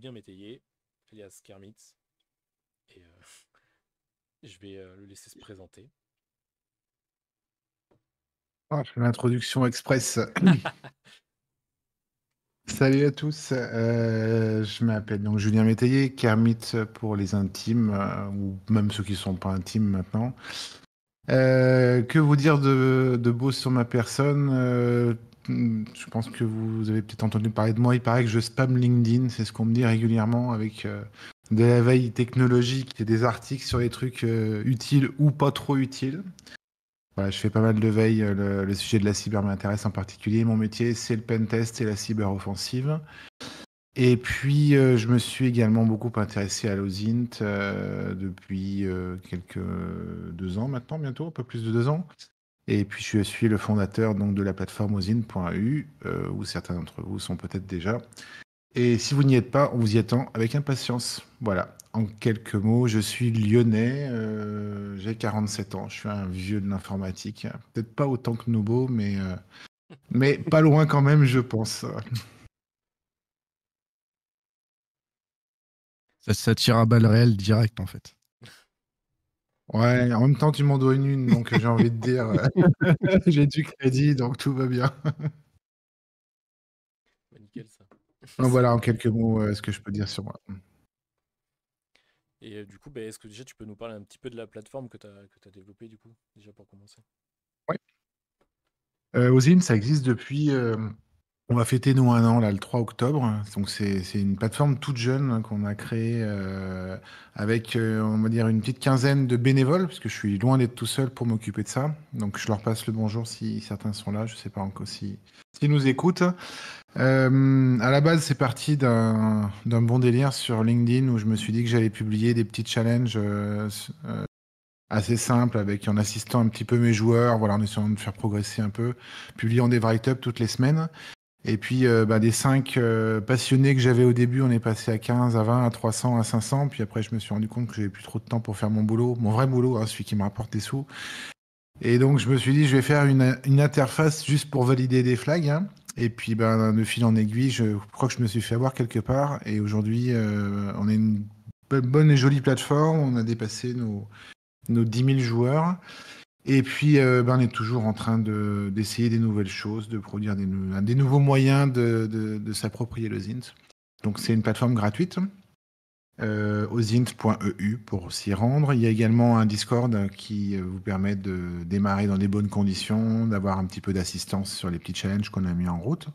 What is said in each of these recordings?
Julien Métayer, alias Kermit, Et euh, je vais euh, le laisser se présenter. Ah, l'introduction express. Salut à tous, euh, je m'appelle donc Julien Métayer, Kermit pour les intimes, ou même ceux qui ne sont pas intimes maintenant. que vous dire de, de beau sur ma personne je pense que vous avez peut-être entendu parler de moi. Il paraît que je spam LinkedIn, c'est ce qu'on me dit régulièrement avec euh, de la veille technologique et des articles sur les trucs euh, utiles ou pas trop utiles. Voilà, je fais pas mal de veille. Euh, le, sujet de la cyber m'intéresse en particulier. Mon métier, c'est le pentest et la offensive. Et puis, je me suis également beaucoup intéressé à l'OSINT depuis quelques deux ans maintenant, bientôt, un peu plus de deux ans. Et puis je suis le fondateur donc, de la plateforme osine.eu, où certains d'entre vous sont peut-être déjà. Et si vous n'y êtes pas, on vous y attend avec impatience. Voilà, en quelques mots, je suis lyonnais, euh, j'ai 47 ans, je suis un vieux de l'informatique. Peut-être pas autant que Nobo, mais, euh, mais pas loin quand même, je pense. Ça, ça tire à balles réelles direct en fait. Ouais, en même temps, tu m'en dois une, donc euh, j'ai envie de dire, euh, j'ai du crédit, donc tout va bien. Bah, nickel, ça. Donc, voilà, en quelques mots, euh, ce que je peux dire sur moi. Et du coup, bah, est-ce que déjà tu peux nous parler un petit peu de la plateforme que tu as, développée, du coup, déjà pour commencer Oui. Euh, ça existe depuis on va fêter, nous, un an, là, le 3 octobre. Donc, c'est une plateforme toute jeune hein, qu'on a créée euh, avec, euh, on va dire, une petite quinzaine de bénévoles, parce que je suis loin d'être tout seul pour m'occuper de ça. Donc, je leur passe le bonjour si certains sont là. Je ne sais pas encore s'ils si, nous écoutent. Euh, à la base, c'est parti d'un bon délire sur LinkedIn où je me suis dit que j'allais publier des petits challenges assez simples avec en assistant un petit peu mes joueurs. Voilà, en essayant de faire progresser un peu, publiant des write-up toutes les semaines. Et puis, euh, bah, des 5 euh, passionnés que j'avais au début, on est passé à 15, à 20, à 300, à 500. Puis après, je me suis rendu compte que j'avais plus trop de temps pour faire mon boulot, mon vrai boulot, hein, celui qui me rapporte des sous. Et donc, je me suis dit, je vais faire une, interface juste pour valider des flags. Hein. Et puis, ben, de fil en aiguille, je crois que je me suis fait avoir quelque part. Et aujourd'hui, euh, on est une bonne et jolie plateforme. On a dépassé nos, nos 10 000 joueurs. Et puis, euh, ben, on est toujours en train d'essayer des nouvelles choses, de produire des, nouveaux moyens de, s'approprier le Zint. Donc, c'est une plateforme gratuite, euh, ozint.eu pour s'y rendre. Il y a également un Discord qui euh, vous permet de démarrer dans des bonnes conditions, d'avoir un petit peu d'assistance sur les petits challenges qu'on a mis en route.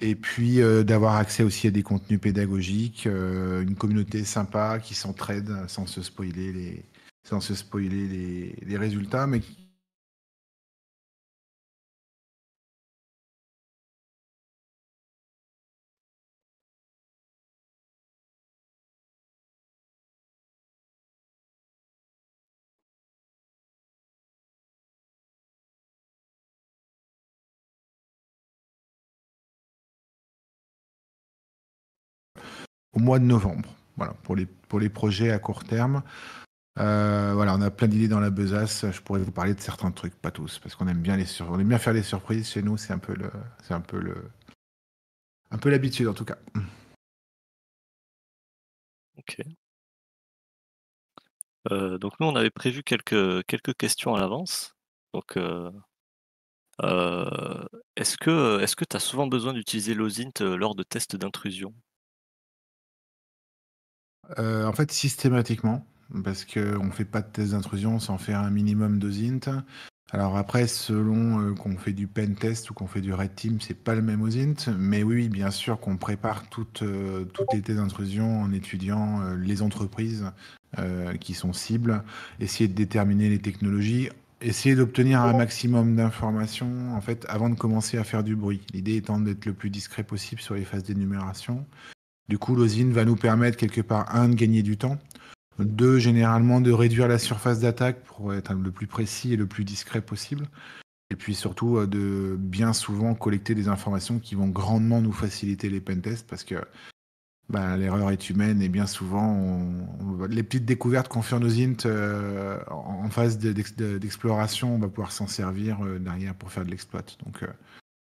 Et puis, euh, d'avoir accès aussi à des contenus pédagogiques, une communauté sympa qui s'entraide sans se spoiler les, sans se spoiler les, résultats, mais au mois de novembre. Voilà, pour les, pour les projets à court terme. Euh, voilà, on a plein d'idées dans la besace. Je pourrais vous parler de certains trucs, pas tous, parce qu'on aime bien les faire les surprises chez nous. C'est un peu le, c'est un peu le, un peu l'habitude en tout cas. Ok. Euh, donc nous, on avait prévu quelques quelques questions à l'avance. Donc euh, est-ce que est-ce que tu as souvent besoin d'utiliser l'OSINT lors de tests d'intrusion En fait, systématiquement parce qu'on ne fait pas de test d'intrusion sans faire un minimum d'OSINT. Alors après, selon euh, qu'on fait du pen test ou qu'on fait du red team, c'est pas le même OSINT. mais oui, bien sûr qu'on prépare euh, toutes, les tests d'intrusion en étudiant euh, les entreprises qui sont cibles, essayer de déterminer les technologies, essayer d'obtenir un maximum d'informations en fait avant de commencer à faire du bruit. L'idée étant d'être le plus discret possible sur les phases d'énumération. Du coup, l'OSINT va nous permettre quelque part un de gagner du temps deux, généralement, de réduire la surface d'attaque pour être le plus précis et le plus discret possible. Et puis surtout, euh, de bien souvent collecter des informations qui vont grandement nous faciliter les pentests parce que bah, l'erreur est humaine et bien souvent, les petites découvertes qu'on fait en OSINT euh, en phase d'exploration, on va pouvoir s'en servir euh, derrière pour faire de l'exploit. Donc,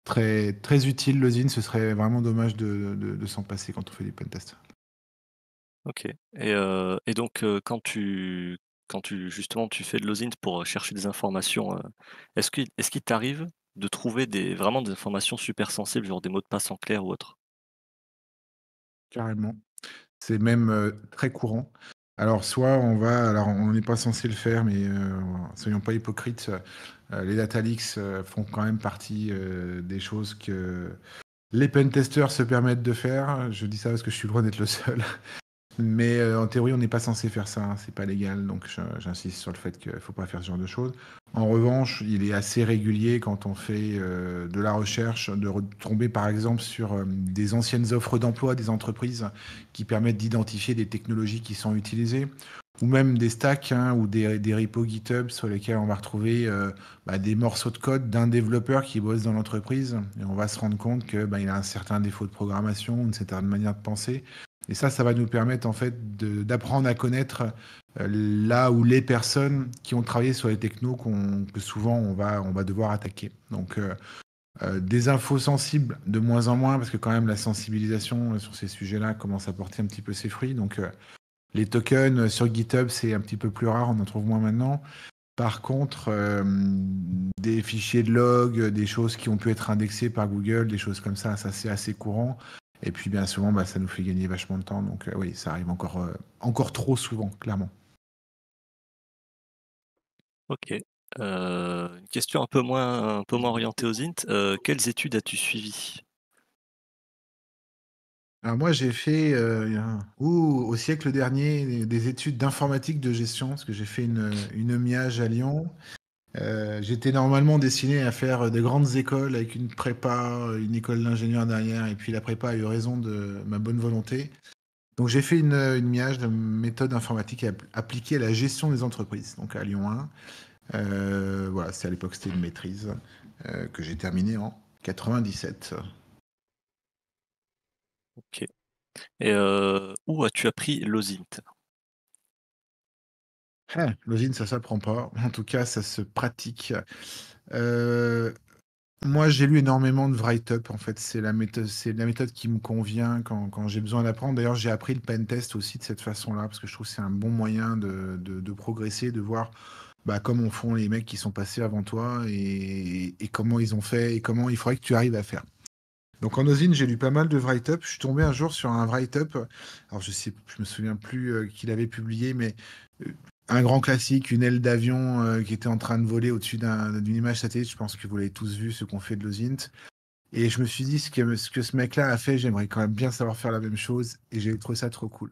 très, très utile l'OSINT, ce serait vraiment dommage de, de s'en passer quand on fait des pentests. OK et donc quand tu quand tu justement, tu fais de l'osint pour, chercher des informations, est-ce qu'il est-ce t'arrive de trouver des vraiment des informations super sensibles, genre des mots de passe en clair ou autre? Carrément. C'est même, très courant. Alors soit on va alors on n'est pas censé le faire, mais soyons pas hypocrites, les data leaks, font quand même partie, des choses que les pen se permettent de faire. Je dis ça parce que je suis loin d'être le seul. Mais euh, en théorie, on n'est pas censé faire ça, Ce hein. c'est pas légal, donc j'insiste sur le fait qu'il ne faut pas faire ce genre de choses. En revanche, il est assez régulier quand on fait euh, de la recherche de tomber par exemple sur euh, des anciennes offres d'emploi des entreprises qui permettent d'identifier des technologies qui sont utilisées, ou même des stacks hein, ou des, des, repos GitHub sur lesquels on va retrouver bah, des morceaux de code d'un développeur qui bosse dans l'entreprise, et on va se rendre compte qu'il bah, a un certain défaut de programmation, une certaine manière de penser. Et ça, ça va nous permettre en fait d'apprendre à connaître euh, là où les personnes qui ont travaillé sur les technos que souvent on va, devoir attaquer. Donc euh, euh, des infos sensibles de moins en moins, parce que quand même la sensibilisation sur ces sujets-là commence à porter un petit peu ses fruits. Donc les tokens sur GitHub, c'est un petit peu plus rare, on en trouve moins maintenant. Par contre, des fichiers de log, des choses qui ont pu être indexées par Google, des choses comme ça, ça c'est assez courant. Et puis bien souvent, bah, ça nous fait gagner vachement de temps. Donc euh, oui, ça arrive encore, euh, encore trop souvent, clairement. Ok. Euh, une question un peu moins, un peu moins orientée aux int. quelles études as-tu suivies moi, j'ai fait au siècle dernier des études d'informatique de gestion, parce que j'ai fait une, une à Lyon. Euh, j'étais normalement destiné à faire de grandes écoles avec une prépa, une école d'ingénieur derrière, et puis la prépa a eu raison de ma bonne volonté. Donc j'ai fait une, miage de méthode informatique appliquée à la gestion des entreprises, donc à Lyon 1. Euh, voilà, c'est à l'époque c'était une maîtrise euh, que j'ai terminée en 97. Ok. Et où as-tu appris l'OSINT ah, ça ça s'apprend pas. En tout cas, ça se pratique. Euh, moi, j'ai lu énormément de write-up. En fait, c'est la méthode, c'est la méthode qui me convient quand, j'ai besoin d'apprendre. D'ailleurs, j'ai appris le pen-test aussi de cette façon-là parce que je trouve que c'est un bon moyen de, de, progresser, de voir bah, font les mecs qui sont passés avant toi et, comment ils ont fait et comment il faudrait que tu arrives à faire. Donc en osine, j'ai lu pas mal de write-up. Je suis tombé un jour sur un write-up. Alors je sais, je me souviens plus euh, qui qu'il avait publié, mais euh, un grand classique, une aile d'avion euh, qui était en train de voler au-dessus d'une image satellite. Je pense que vous l'avez tous vu, ce qu'on fait de l'OSINT. Et je me suis dit, ce que ce, mec-là a fait, j'aimerais quand même bien savoir faire la même chose. Et j'ai trouvé ça trop cool.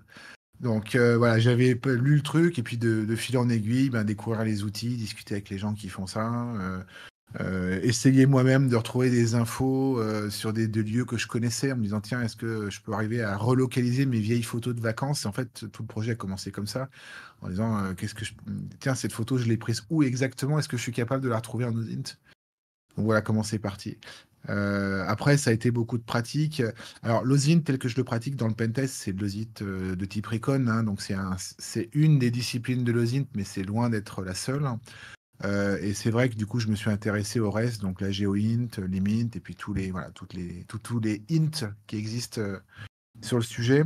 Donc euh, voilà, j'avais lu le truc. Et puis de, de fil en aiguille, ben, découvrir les outils, discuter avec les gens qui font ça. Euh, euh, essayer moi-même de retrouver des infos euh, sur des, lieux que je connaissais en me disant tiens est-ce que je peux arriver à relocaliser mes vieilles photos de vacances en fait tout le projet a commencé comme ça en disant euh, qu'est-ce que je... tiens cette photo je l'ai prise où exactement est-ce que je suis capable de la retrouver en Osint donc voilà comment c'est parti. après, ça a été beaucoup de pratique. Alors, l'OSINT, tel que je le pratique dans le pentest, c'est de l'OSINT de type Recon. Hein, donc, c'est c'est une des disciplines de l'OSINT, mais c'est loin d'être la seule. Euh, et c'est vrai que du coup, je me suis intéressé au reste, donc la GeoInt, l'IMINT, et puis tous les, voilà, toutes les, tout, tous les int qui existent euh, sur le sujet.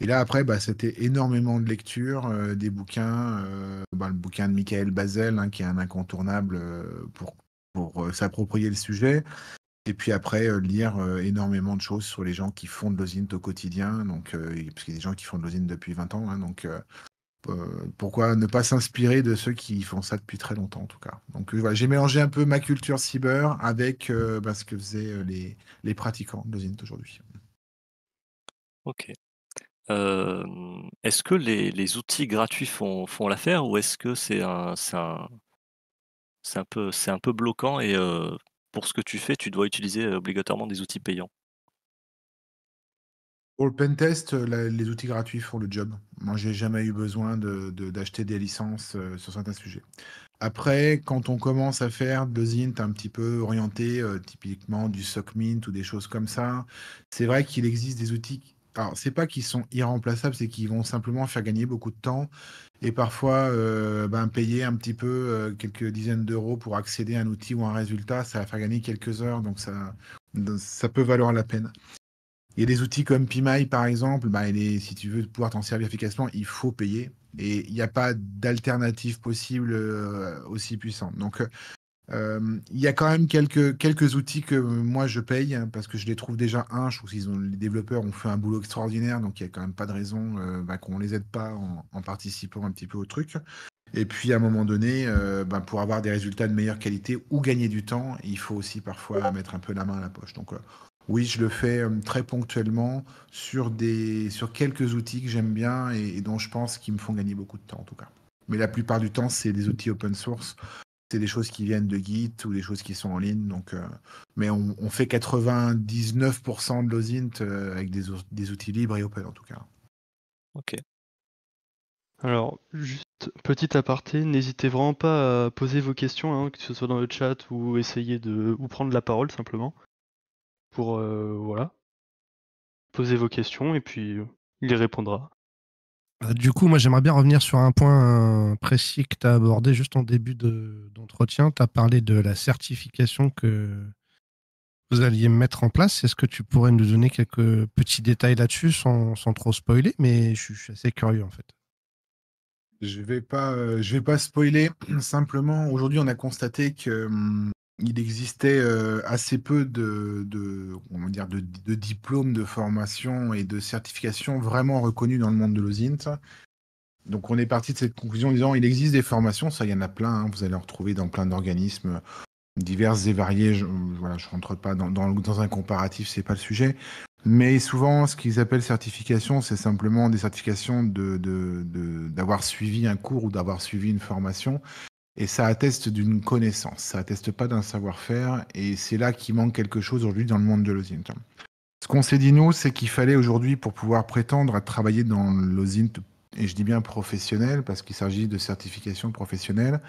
Et là, après, bah, c'était énormément de lectures, euh, des bouquins, bah, le bouquin de Michael Basel, hein, qui est un incontournable pour, pour s'approprier le sujet. Et puis après, lire énormément de choses sur les gens qui font de l'OSINT au quotidien, donc, parce qu'il y a des gens qui font de l'OSINT depuis 20 ans, hein, donc euh, pourquoi ne pas s'inspirer de ceux qui font ça depuis très longtemps en tout cas. Donc euh, voilà, j'ai mélangé un peu ma culture cyber avec euh, bah, ce que faisaient les, pratiquants de Zint aujourd'hui. Ok. est-ce que les, outils gratuits font, l'affaire ou est-ce que c'est un, c'est peu, c'est un peu bloquant et pour ce que tu fais, tu dois utiliser obligatoirement des outils payants pour le pentest, euh, les outils gratuits font le job. Moi, j'ai jamais eu besoin d'acheter des licences euh, sur certains sujets. Après, quand on commence à faire des ints un petit peu orienté, euh, typiquement du SocMint ou des choses comme ça, c'est vrai qu'il existe des outils. Alors, c'est pas qu'ils sont irremplaçables, c'est qu'ils vont simplement faire gagner beaucoup de temps et parfois ben, payer un petit peu quelques dizaines d'euros pour accéder à un outil ou un résultat, ça va faire gagner quelques heures, donc ça peut valoir la peine. Il y a des outils comme Pimai par exemple, bah, si tu veux pouvoir t'en servir efficacement, il faut payer. Et il n'y a pas d'alternative possible euh, aussi puissante. Donc, euh, il y a quand même quelques, quelques outils que moi je paye hein, parce que je les trouve déjà un. Je trouve qu'ils ont les développeurs ont fait un boulot extraordinaire, donc il n'y a quand même pas de raison qu'on euh, bah, qu'on les aide pas en, participant un petit peu au truc. Et puis à un moment donné, bah, pour avoir des résultats de meilleure qualité ou gagner du temps, il faut aussi parfois mettre un peu la main à la poche. Donc oui, je le fais euh, très ponctuellement sur, des, sur quelques outils que j'aime bien et, dont je pense qu'ils me font gagner beaucoup de temps en tout cas. Mais la plupart du temps, c'est des outils open source. C'est des choses qui viennent de Git ou des choses qui sont en ligne. Donc, euh, mais on, fait 99% de l'OSINT euh, avec des, outils libres et open en tout cas. Ok. Alors, juste petit aparté, n'hésitez vraiment pas à poser vos questions, hein, que ce soit dans le chat ou essayer de ou prendre la parole simplement pour voilà poser vos questions et puis il y répondra. Bah, du coup, moi j'aimerais bien revenir sur un point précis que tu as abordé juste en début d'entretien. tu as parlé de la certification que vous alliez mettre en place. Est-ce que tu pourrais nous donner quelques petits détails là-dessus sans, sans, trop spoiler Mais je, suis assez curieux en fait. Je vais, pas, je vais pas spoiler. Simplement, aujourd'hui, on a constaté que mmh, il existait euh, assez peu de, on dire de, diplômes, de formations et de certifications vraiment reconnues dans le monde de l'OSINT. Donc on est parti de cette conclusion en disant il existe des formations, ça il y en a plein, hein, vous allez en retrouver dans plein d'organismes divers et variés. Je, ne voilà, je rentre pas dans, dans, un comparatif, c'est pas le sujet. Mais souvent, ce qu'ils appellent certification, c'est simplement des certifications d'avoir de, de, suivi un cours ou d'avoir suivi une formation. Et ça atteste d'une connaissance, ça atteste pas d'un savoir-faire, et c'est là qu'il manque quelque chose aujourd'hui dans le monde de l'OSINT. Ce qu'on s'est dit, nous, c'est qu'il fallait aujourd'hui, pour pouvoir prétendre à travailler dans l'OSINT, et je dis bien professionnel, parce qu'il s'agit de certification professionnelle,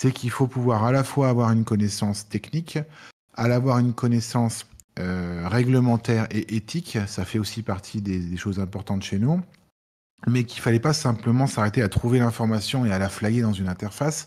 c'est qu'il faut pouvoir à la fois avoir une connaissance technique, à l'avoir une connaissance euh, réglementaire et éthique, ça fait aussi partie des, des choses importantes chez nous, mais qu'il fallait pas simplement s'arrêter à trouver l'information et à la flaguer dans une interface,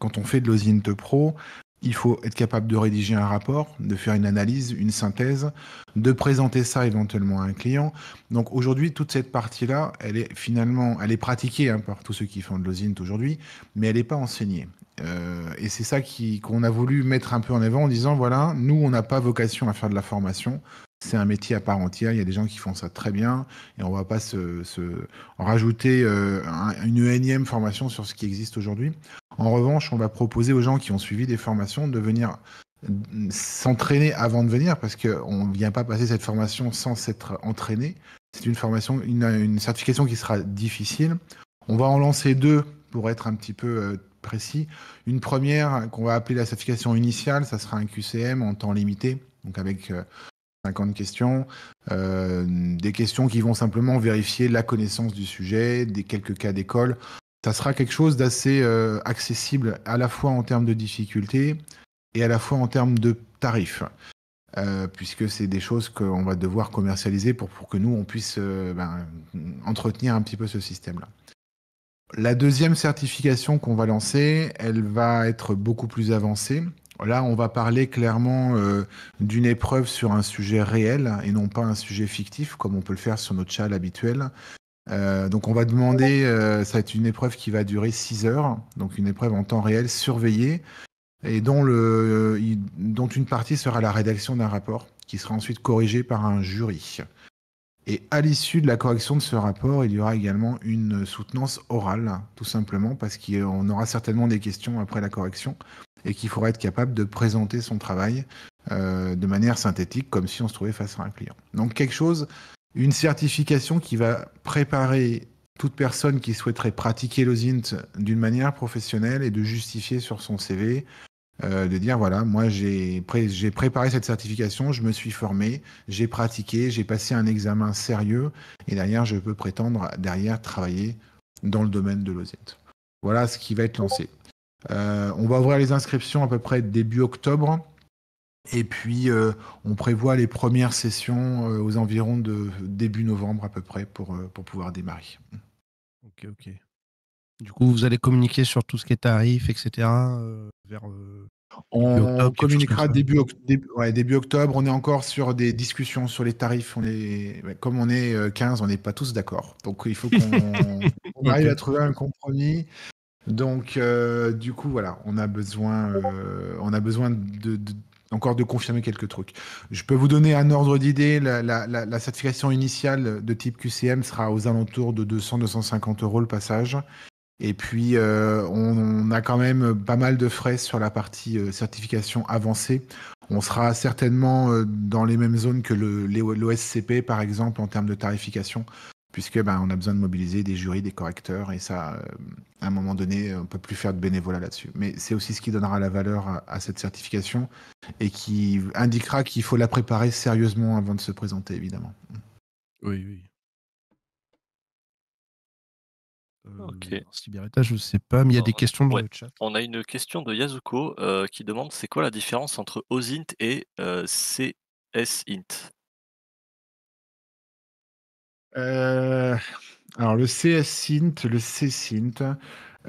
quand on fait de l'OSINT Pro, il faut être capable de rédiger un rapport, de faire une analyse, une synthèse, de présenter ça éventuellement à un client. Donc aujourd'hui, toute cette partie-là, elle est finalement, elle est pratiquée hein, par tous ceux qui font de l'OSINT aujourd'hui, mais elle n'est pas enseignée. Euh, et c'est ça qu'on a voulu mettre un peu en avant en disant voilà, nous, on n'a pas vocation à faire de la formation. C'est un métier à part entière. Il y a des gens qui font ça très bien et on ne va pas se, rajouter euh, une énième formation sur ce qui existe aujourd'hui. En revanche, on va proposer aux gens qui ont suivi des formations de venir euh, s'entraîner avant de venir, parce qu'on ne vient pas passer cette formation sans s'être entraîné. C'est une formation, une, certification qui sera difficile. On va en lancer deux pour être un petit peu euh, précis. Une première qu'on va appeler la certification initiale, ça sera un QCM en temps limité, donc avec 50 euh, questions, des questions qui vont simplement vérifier la connaissance du sujet, des quelques cas d'école ça sera quelque chose d'assez euh, accessible à la fois en termes de difficultés et à la fois en termes de tarifs. Euh, puisque c'est des choses qu'on va devoir commercialiser pour, que nous, on puisse euh, ben, entretenir un petit peu ce système-là. La deuxième certification qu'on va lancer, elle va être beaucoup plus avancée. Là, on va parler clairement d'une épreuve sur un sujet réel et non pas un sujet fictif, comme on peut le faire sur notre chat habituel, euh, donc on va demander, euh, ça va être une épreuve qui va durer 6 heures, donc une épreuve en temps réel surveillée, et dont, euh, dont une partie sera la rédaction d'un rapport, qui sera ensuite corrigé par un jury. Et à l'issue de la correction de ce rapport, il y aura également une soutenance orale, tout simplement, parce qu'on aura certainement des questions après la correction, et qu'il faudra être capable de présenter son travail de manière synthétique, comme si on se trouvait face à un client. Donc quelque chose une certification qui va préparer toute personne qui souhaiterait pratiquer l'OSINT d'une manière professionnelle et de justifier sur son CV, euh, de dire voilà, moi j'ai préparé cette certification, je me suis formé, j'ai pratiqué, j'ai passé un examen sérieux et derrière je peux prétendre derrière travailler dans le domaine de l'OSINT. Voilà ce qui va être lancé. Euh, on va ouvrir les inscriptions à peu près début octobre. Et puis, euh, on prévoit les premières sessions euh, aux environs de début novembre à peu près pour, euh, pour pouvoir démarrer. Ok, ok. Du coup, vous allez communiquer sur tout ce qui est tarif, etc. vers, on communiquera début, ouais, début, octobre. On est encore sur des discussions sur les tarifs. On est, comme on est 15, on n'est pas tous d'accord. Donc il faut qu'on arrive à trouver un compromis. Donc du coup voilà, on a besoin, on a besoin de, de, encore de confirmer quelques trucs. Je peux vous donner un ordre d'idée. La, certification initiale de type QCM sera aux alentours de 200-250 euros le passage. Et puis, euh, on, a quand même pas mal de frais sur la partie euh, certification avancée. On sera certainement euh, dans les mêmes zones que l'OSCP, par exemple, en termes de tarification puisque ben, on a besoin de mobiliser des jurys, des correcteurs, et ça, euh, à un moment donné, on peut plus faire de bénévolat là-dessus. Mais c'est aussi ce qui donnera la valeur à, cette certification et qui indiquera qu'il faut la préparer sérieusement avant de se présenter, évidemment. Oui, oui. Euh, je sais pas, mais il y a des euh, questions chat. On a une question de Yazuko qui demande c'est quoi la différence entre OSINT et CSINT euh, alors, le CSINT, le C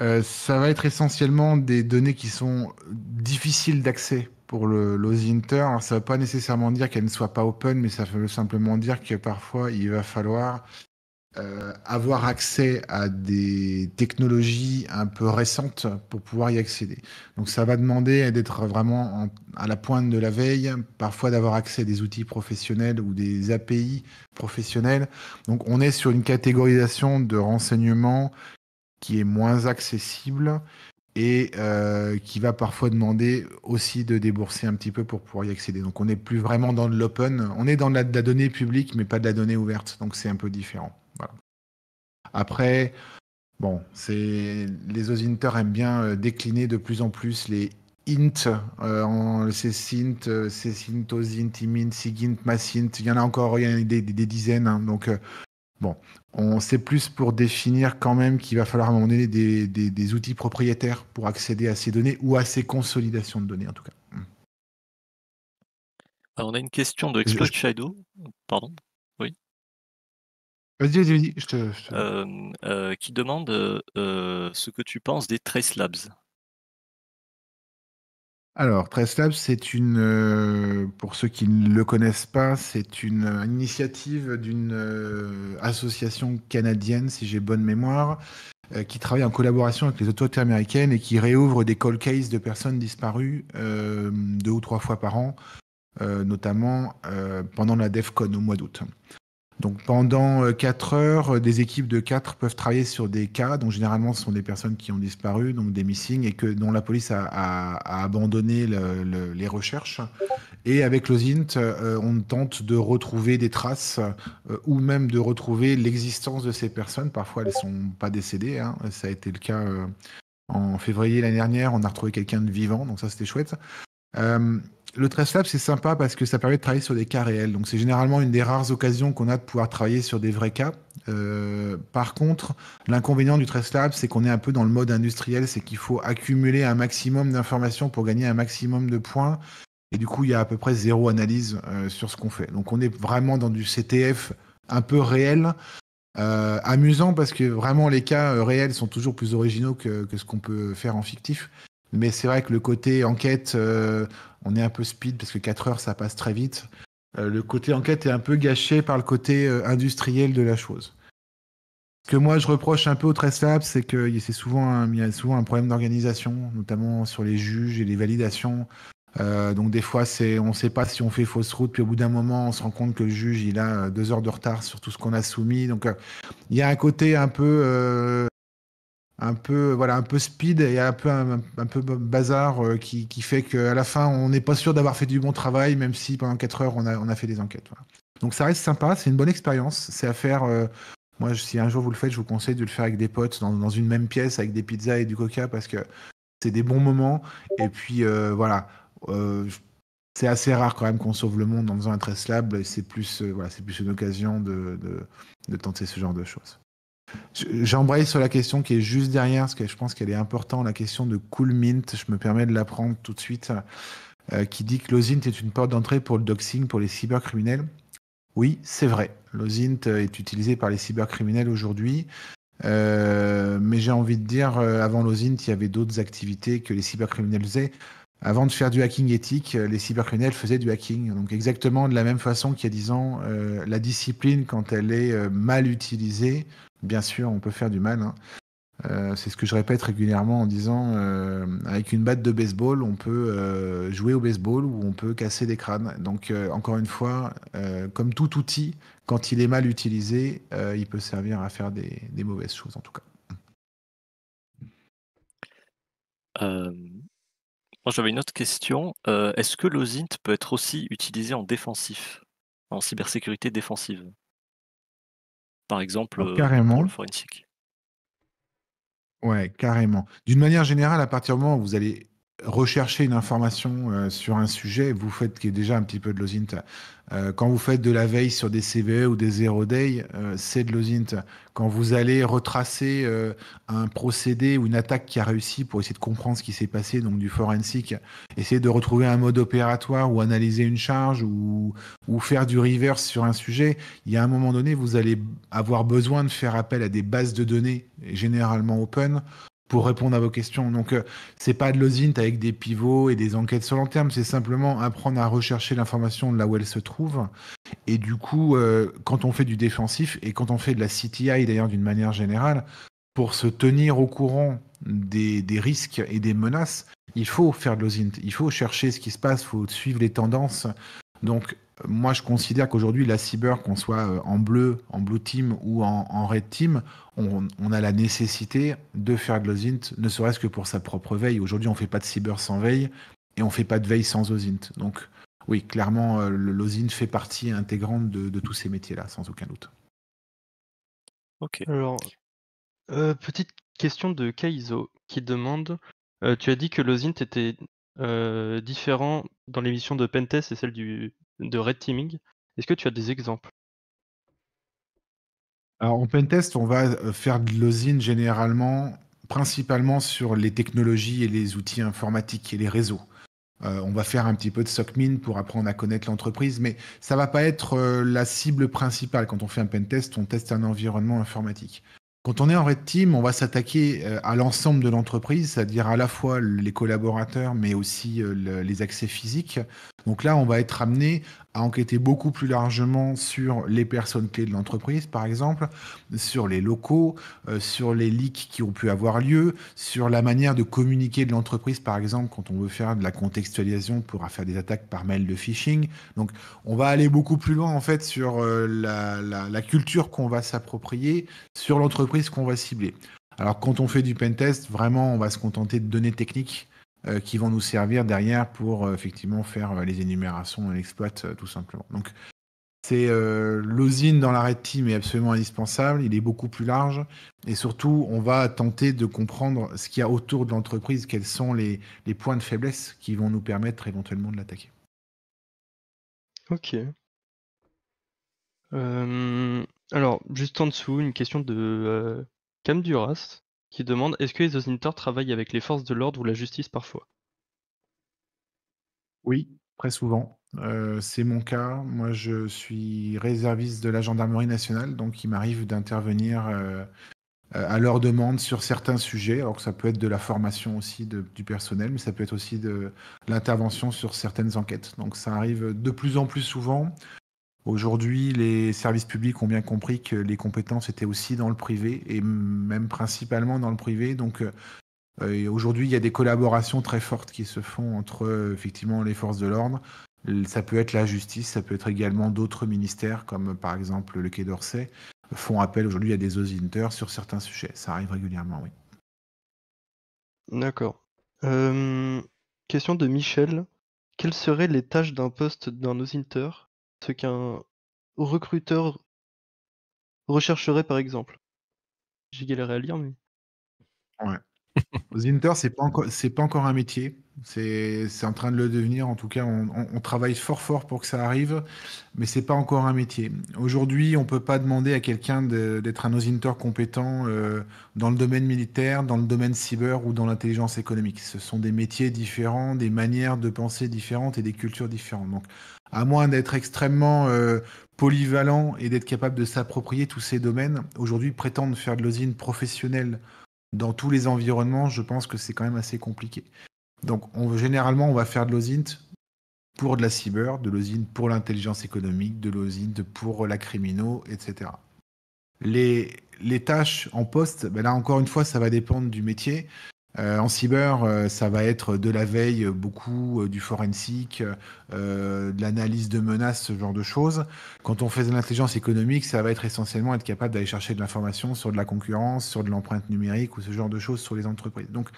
euh, ça va être essentiellement des données qui sont difficiles d'accès pour le losinter. ça ne veut pas nécessairement dire qu'elles ne soient pas open, mais ça veut simplement dire que parfois, il va falloir euh, avoir accès à des technologies un peu récentes pour pouvoir y accéder. Donc ça va demander d'être vraiment à la pointe de la veille, parfois d'avoir accès à des outils professionnels ou des API professionnels. Donc on est sur une catégorisation de renseignements qui est moins accessible et euh, qui va parfois demander aussi de débourser un petit peu pour pouvoir y accéder. Donc on n'est plus vraiment dans de l'open, on est dans de la donnée publique mais pas de la donnée ouverte, donc c'est un peu différent. Après, bon, c'est les ozinteurs aiment bien euh, décliner de plus en plus les int, euh, en, c'est synth, euh, c'est synth, osint, imint, sigint, massint, Il y en a encore, il y en a des, dizaines. Hein, donc, bon, on sait plus pour définir quand même qu'il va falloir à un moment donné des, des, outils propriétaires pour accéder à ces données ou à ces consolidations de données en tout cas. on a une question de Explode Shadow. Pardon. Vas-y, je te. Euh, euh, qui demande euh, ce que tu penses des Trace Labs. Alors, Trace Labs, c'est une, pour ceux qui ne le connaissent pas, c'est une initiative d'une association canadienne, si j'ai bonne mémoire, qui travaille en collaboration avec les autorités américaines et qui réouvre des call cases de personnes disparues deux ou trois fois par an, notamment pendant la DEFCON au mois d'août. Donc pendant 4 euh, heures, euh, des équipes de 4 peuvent travailler sur des cas, donc généralement ce sont des personnes qui ont disparu, donc des missing, et que, dont la police a, abandonné les recherches. Et avec l'OSINT, euh, on tente de retrouver des traces ou même de retrouver l'existence de ces personnes. Parfois elles ne sont pas décédées, hein. ça a été le cas en février l'année dernière, on a retrouvé quelqu'un de vivant, donc ça c'était chouette le lab c'est sympa parce que ça permet de travailler sur des cas réels. Donc, c'est généralement une des rares occasions qu'on a de pouvoir travailler sur des vrais cas. Euh, par contre, l'inconvénient du lab c'est qu'on est un peu dans le mode industriel, c'est qu'il faut accumuler un maximum d'informations pour gagner un maximum de points. Et du coup, il y a à peu près zéro analyse euh, sur ce qu'on fait. Donc, on est vraiment dans du CTF un peu réel. Euh, amusant parce que vraiment les cas réels sont toujours plus originaux que, ce qu'on peut faire en fictif. Mais c'est vrai que le côté enquête, on est un peu speed parce que 4 heures, ça passe très vite. Euh, le côté enquête est un peu gâché par le côté euh, industriel de la chose. Ce que moi je reproche un peu au Treslab, c'est qu'il y, souvent a souvent un problème d'organisation, notamment sur les juges et les validations. Euh, donc des fois, on ne sait pas si on fait fausse route, puis au bout d'un moment, on se rend compte que le juge, il a deux heures de retard sur tout ce qu'on a soumis. Donc il y a un côté un peu un peu voilà un peu speed et un peu un, peu bazar euh, qui, qui, fait qu'à la fin on n'est pas sûr d'avoir fait du bon travail même si pendant 4 heures on a, fait des enquêtes donc ça reste sympa c'est une bonne expérience c'est à faire euh, moi si un jour vous le faites je vous conseille de le faire avec des potes dans, une même pièce avec des pizzas et du coca parce que c'est des bons moments et puis euh, voilà c'est assez rare quand même qu'on sauve le monde en faisant un Tres c'est plus voilà c'est plus une occasion de tenter ce genre de choses J'embraye sur la question qui est juste derrière, parce que je pense qu'elle est importante, la question de Cool Mint. Je me permets de la prendre tout de suite, euh, qui dit que l'OSINT est une porte d'entrée pour le doxing, pour les cybercriminels. Oui, c'est vrai. L'OSINT est utilisé par les cybercriminels aujourd'hui. Euh, mais j'ai envie de dire, euh, avant l'OSINT, il y avait d'autres activités que les cybercriminels faisaient. Avant de faire du hacking éthique, les cybercriminels faisaient du hacking. Donc exactement de la même façon qu'il y a 10 ans, la discipline, quand elle est mal utilisée, bien sûr, on peut faire du mal. Hein. Euh, c'est ce que je répète régulièrement en disant euh, avec une batte de baseball, on peut euh, jouer au baseball ou on peut casser des crânes. Donc, encore une fois, comme tout outil, quand il est mal utilisé, il peut servir à faire des, mauvaises choses en tout cas. j'avais une autre question. Est-ce que l'OSINT peut être aussi utilisé en défensif, en cybersécurité défensive par exemple euh, carrément. le forensic. Ouais, carrément. D'une manière générale, à partir du moment où vous allez rechercher une information euh, sur un sujet, vous faites qui est déjà un petit peu de l'OSINT. Euh, quand vous faites de la veille sur des CVE ou des zero day, euh, c'est de l'OSINT. Quand vous allez retracer un procédé ou une attaque qui a réussi pour essayer de comprendre ce qui s'est passé, donc du forensic, essayer de retrouver un mode opératoire ou analyser une charge ou faire du reverse sur un sujet, il y a un moment donné, vous allez avoir besoin de faire appel à des bases de données généralement open pour répondre à vos questions. Donc, euh, c'est pas de l'osint avec des pivots et des enquêtes sur long terme, c'est simplement apprendre à rechercher l'information là où elle se trouve. Et du coup, euh, quand on fait du défensif et quand on fait de la CTI d'ailleurs d'une manière générale, pour se tenir au courant des, risques et des menaces, il faut faire de l'osint, il faut chercher ce qui se passe, il faut suivre les tendances. Donc, moi, je considère qu'aujourd'hui, la cyber, qu'on soit euh, en bleu, en blue team ou en, red team, on, a la nécessité de faire de l'OSINT, ne serait-ce que pour sa propre veille. Aujourd'hui, on ne fait pas de cyber sans veille et on ne fait pas de veille sans OSINT. Donc, oui, clairement, euh, l'OSINT fait partie intégrante de, tous ces métiers-là, sans aucun doute. Ok. Alors, euh, petite question de Kaizo qui demande Tu as dit que l'OSINT était différent dans l'émission de Pentest et celle du, de red teaming. Est-ce que tu as des exemples Alors en pentest, on va euh, faire de l'osine généralement, principalement sur les technologies et les outils informatiques et les réseaux. Euh, on va faire un petit peu de SOCMIN pour apprendre à connaître l'entreprise, mais ça va pas être euh, la cible principale. Quand on fait un pentest, on teste un environnement informatique. Quand on est en Red Team, on va s'attaquer euh, à l'ensemble de l'entreprise, c'est-à-dire à la fois les collaborateurs, mais aussi euh, les accès physiques. Donc là, on va être amené à enquêter beaucoup plus largement sur les personnes clés de l'entreprise, par exemple, sur les locaux, euh, sur les leaks qui ont pu avoir lieu, sur la manière de communiquer de l'entreprise, par exemple, quand on veut faire de la contextualisation pour faire des attaques par mail de phishing. Donc, on va aller beaucoup plus loin, en fait, sur euh, la, la culture qu'on va s'approprier, sur l'entreprise qu'on va cibler. Alors, quand on fait du pentest, vraiment, on va se contenter de données techniques euh, qui vont nous servir derrière pour euh, effectivement faire euh, les énumérations et l'exploit tout simplement. Donc c'est l'osine dans la red team est absolument indispensable, il est beaucoup plus large et surtout on va tenter de comprendre ce qu'il y a autour de l'entreprise, quels sont les, points de faiblesse qui vont nous permettre éventuellement de l'attaquer. Ok. alors, juste en dessous, une question de Cam Duras qui demande est-ce que les Osnitors travaillent avec les forces de l'ordre ou la justice parfois Oui, très souvent. Euh, c'est mon cas. Moi, je suis réserviste de la gendarmerie nationale, donc il m'arrive d'intervenir euh, à leur demande sur certains sujets. Alors que ça peut être de la formation aussi du personnel, mais ça peut être aussi de l'intervention sur certaines enquêtes. Donc ça arrive de plus en plus souvent. Aujourd'hui, les services publics ont bien compris que les compétences étaient aussi dans le privé et même principalement dans le privé. Donc euh, aujourd'hui, il y a des collaborations très fortes qui se font entre euh, effectivement les forces de l'ordre. Ça peut être la justice, ça peut être également d'autres ministères comme par exemple le Quai d'Orsay font appel aujourd'hui à des osinters sur certains sujets. Ça arrive régulièrement, oui. D'accord. Euh, question de Michel. Quelles seraient les tâches d'un poste d'un osinter ce qu'un recruteur rechercherait par exemple. J'ai galéré à lire, mais. Ouais. Zinter, c'est pas encore, c'est pas encore un métier. C'est en train de le devenir. En tout cas, on, travaille fort fort pour que ça arrive, mais c'est pas encore un métier. Aujourd'hui, on peut pas demander à quelqu'un d'être un osinteur compétent euh, dans le domaine militaire, dans le domaine cyber ou dans l'intelligence économique. Ce sont des métiers différents, des manières de penser différentes et des cultures différentes. Donc, à moins d'être extrêmement euh, polyvalent et d'être capable de s'approprier tous ces domaines, aujourd'hui prétendre faire de l'osine professionnelle dans tous les environnements, je pense que c'est quand même assez compliqué. Donc, on, généralement, on va faire de l'OSINT pour de la cyber, de l'OSINT pour l'intelligence économique, de l'OSINT pour la crimino, etc. Les, tâches en poste, ben là encore une fois, ça va dépendre du métier. Euh, en cyber, euh, ça va être de la veille, euh, beaucoup du forensic, de l'analyse de menaces, ce genre de choses. Quand on fait de l'intelligence économique, ça va être essentiellement être capable d'aller chercher de l'information sur de la concurrence, sur de l'empreinte numérique ou ce genre de choses sur les entreprises. Donc,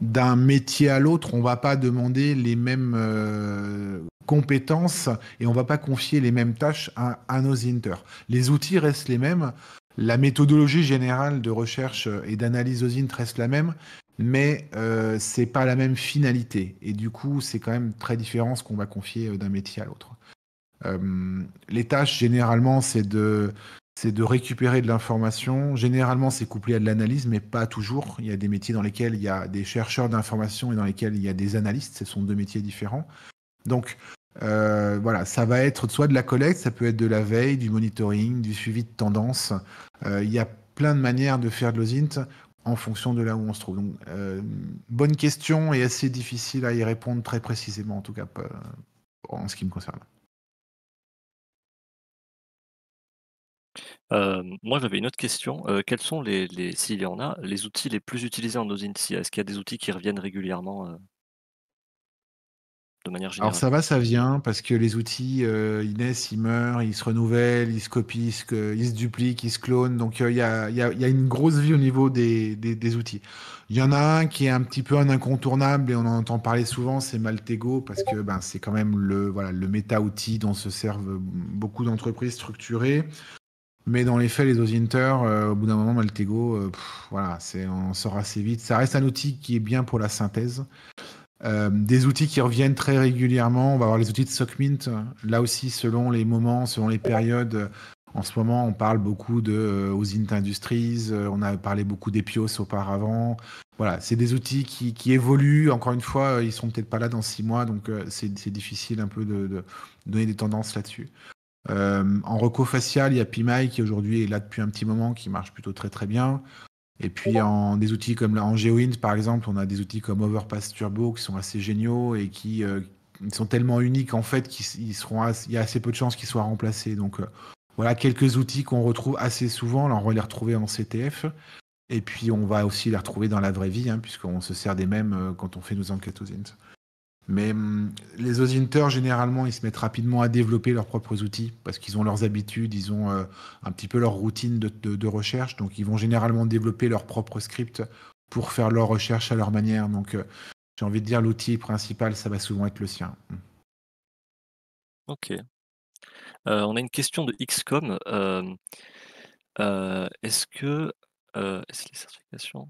d'un métier à l'autre, on va pas demander les mêmes euh, compétences et on va pas confier les mêmes tâches à, à nos inter. Les outils restent les mêmes, la méthodologie générale de recherche et d'analyse aux reste la même, mais euh, c'est pas la même finalité et du coup c'est quand même très différent ce qu'on va confier euh, d'un métier à l'autre. Euh, les tâches généralement c'est de c'est de récupérer de l'information. Généralement, c'est couplé à de l'analyse, mais pas toujours. Il y a des métiers dans lesquels il y a des chercheurs d'information et dans lesquels il y a des analystes. Ce sont deux métiers différents. Donc, euh, voilà, ça va être soit de la collecte, ça peut être de la veille, du monitoring, du suivi de tendance. Euh, il y a plein de manières de faire de l'OSINT en fonction de là où on se trouve. Donc, euh, bonne question et assez difficile à y répondre très précisément, en tout cas en ce qui me concerne. moi, j'avais une autre question, quels sont les s'il y en a, les outils les plus utilisés en nos Est-ce qu'il y a des outils qui reviennent régulièrement, De manière Alors ça va, ça vient, parce que les outils, ils naissent, ils meurent, ils se renouvellent, ils se copient, ils se dupliquent, ils se clonent, donc il y a une grosse vie au niveau des outils. Il y en a un qui est un petit peu un incontournable et on en entend parler souvent, c'est Maltego parce que, ben, c'est quand même le voilà, le méta outil dont se servent, beaucoup d'entreprises structurées. Mais dans les faits, les Osinter, euh, au bout d'un moment, Maltego, euh, voilà, c'est, on sort assez vite. Ça reste un outil qui est bien pour la synthèse. Euh, des outils qui reviennent très régulièrement. On va avoir les outils de SocMint. Là aussi, selon les moments, selon les périodes. En ce moment, on parle beaucoup de Osint Industries. on a parlé beaucoup d'Epios auparavant. Voilà, c'est des outils qui, évoluent. Encore une fois, ils sont peut-être pas là dans six mois, donc c'est, difficile un peu de donner des tendances là-dessus. Euh, en reco facial, il y a PIMAI qui aujourd'hui est là depuis un petit moment, qui marche plutôt très très bien. Et puis en des outils comme GeoInt par exemple, on a des outils comme Overpass Turbo qui sont assez géniaux et qui euh, sont tellement uniques en fait qu'il y a assez peu de chances qu'ils soient remplacés. Donc euh, voilà quelques outils qu'on retrouve assez souvent. on va les retrouver en CTF. Et puis on va aussi les retrouver dans la vraie vie, hein, puisqu'on se sert des mêmes quand on fait nos enquêtes aux INT. Mais hum, les osinters, généralement, ils se mettent rapidement à développer leurs propres outils parce qu'ils ont leurs habitudes, ils ont euh, un petit peu leur routine de, recherche. Donc, ils vont généralement développer leur propre script pour faire leur recherche à leur manière. Donc, euh, j'ai envie de dire, l'outil principal, ça va souvent être le sien. Hum. Ok. Euh, on a une question de XCOM. est-ce que. est-ce que les certifications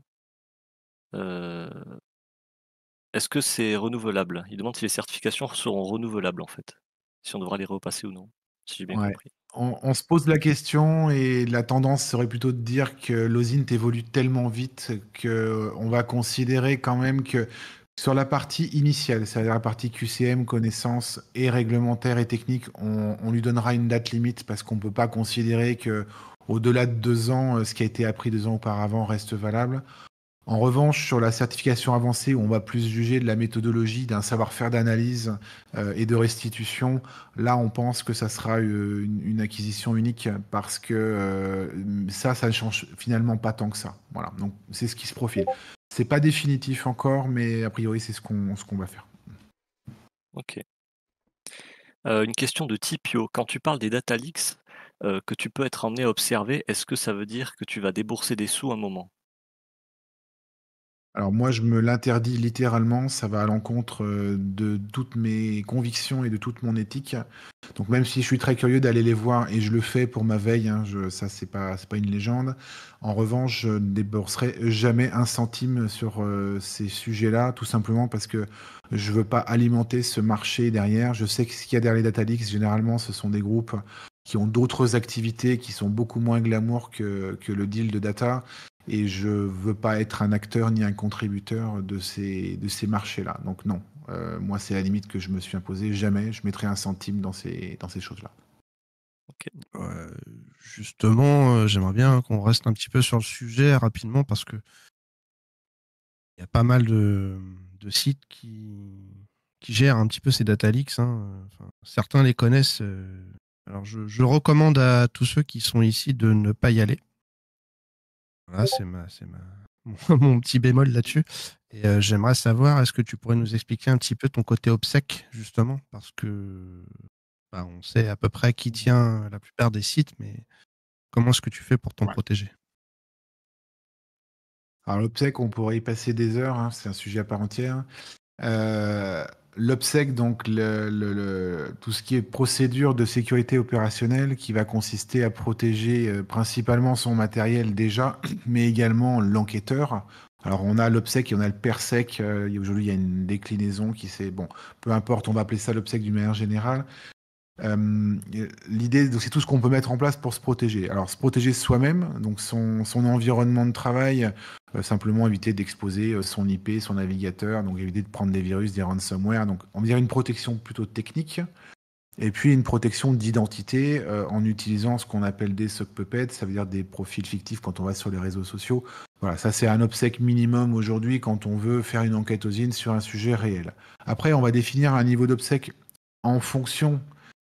est-ce que c'est renouvelable? Il demande si les certifications seront renouvelables, en fait. Si on devra les repasser ou non, si j'ai bien compris. On, se pose la question et la tendance serait plutôt de dire que l'OSINT évolue tellement vite qu'on euh, va considérer quand même que sur la partie initiale, c'est-à-dire la partie QCM, connaissances et réglementaire et technique, on, lui donnera une date limite parce qu'on ne peut pas considérer que au-delà de deux ans, euh, ce qui a été appris deux ans auparavant reste valable. En revanche, sur la certification avancée, où on va plus juger de la méthodologie, d'un savoir-faire d'analyse euh, et de restitution, là, on pense que ça sera euh, une, acquisition unique parce que euh, ça, ça ne change finalement pas tant que ça. Voilà, donc c'est ce qui se profile. n'est pas définitif encore, mais a priori, c'est ce qu'on ce va faire. Ok. une question de Tipio. Quand tu parles des data leaks que tu peux être emmené à observer, est-ce que ça veut dire que tu vas débourser des sous à un moment alors moi, je me l'interdis littéralement, ça va à l'encontre euh, de toutes mes convictions et de toute mon éthique. Donc même si je suis très curieux d'aller les voir et je le fais pour ma veille, hein, je, ça c'est pas c'est pas une légende. En revanche, je ne débourserai jamais un centime sur euh, ces sujets-là, tout simplement parce que je veux pas alimenter ce marché derrière. Je sais que ce qu'il y a derrière les Datalix, généralement, ce sont des groupes qui ont d'autres activités qui sont beaucoup moins glamour que, que le deal de data et je veux pas être un acteur ni un contributeur de ces, de ces marchés-là. Donc non, euh, moi c'est la limite que je me suis imposée. Jamais je mettrai un centime dans ces, dans ces choses-là. Euh, justement, euh, j'aimerais bien qu'on reste un petit peu sur le sujet rapidement parce que il y a pas mal de, sites qui, qui, gèrent un petit peu ces data leaks. Hein. certains les connaissent. Alors je recommande à tous ceux qui sont ici de ne pas y aller voilà, c'est ma, ma... mon petit bémol là-dessus. Et euh, j'aimerais savoir, est-ce que tu pourrais nous expliquer un petit peu ton côté obsèque, justement Parce que bah, on sait à peu près qui tient la plupart des sites, mais comment est-ce que tu fais pour t'en protéger alors l'obsèque, on pourrait y passer des heures, hein, c'est un sujet à part entière. Euh, l'obsèque, donc tout ce qui est procédure de sécurité opérationnelle qui va consister à protéger euh, principalement son matériel déjà, mais également l'enquêteur. Alors on a l'obsèque et on a le persec. Euh, aujourd'hui, il y a une déclinaison qui c'est bon, peu importe, on va appeler ça l'obsèque d'une manière générale. Euh, l'idée, c'est tout ce qu'on peut mettre en place pour se protéger. Alors, se protéger soi-même, donc son, environnement de travail, euh, simplement éviter d'exposer euh, son IP, son navigateur, donc éviter de prendre des virus, des ransomware. Donc, on va dire une protection plutôt technique. Et puis une protection d'identité en utilisant ce qu'on appelle des sock puppets, ça veut dire des profils fictifs quand on va sur les réseaux sociaux. Voilà, ça c'est un obsèque minimum aujourd'hui quand on veut faire une enquête aux IN sur un sujet réel. Après, on va définir un niveau d'obsèque en fonction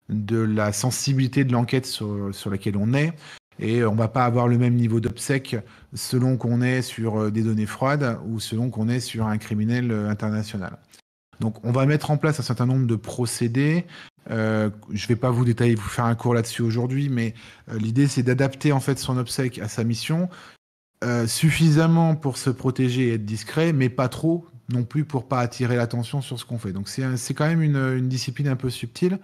de la sensibilité de l'enquête sur, laquelle on est. Et on va pas avoir le même niveau d'obsèques selon qu'on est sur euh, des données froides ou selon qu'on est sur un criminel euh, international. Donc on va mettre en place un certain nombre de procédés. Euh, je ne vais pas vous détailler, vous faire un cours là-dessus aujourd'hui, mais l'idée c'est d'adapter en fait son obsèque à sa mission suffisamment pour se protéger et être discret, mais pas trop non plus pour pas attirer l'attention sur ce qu'on fait. Donc c'est quand même une, discipline un peu subtile.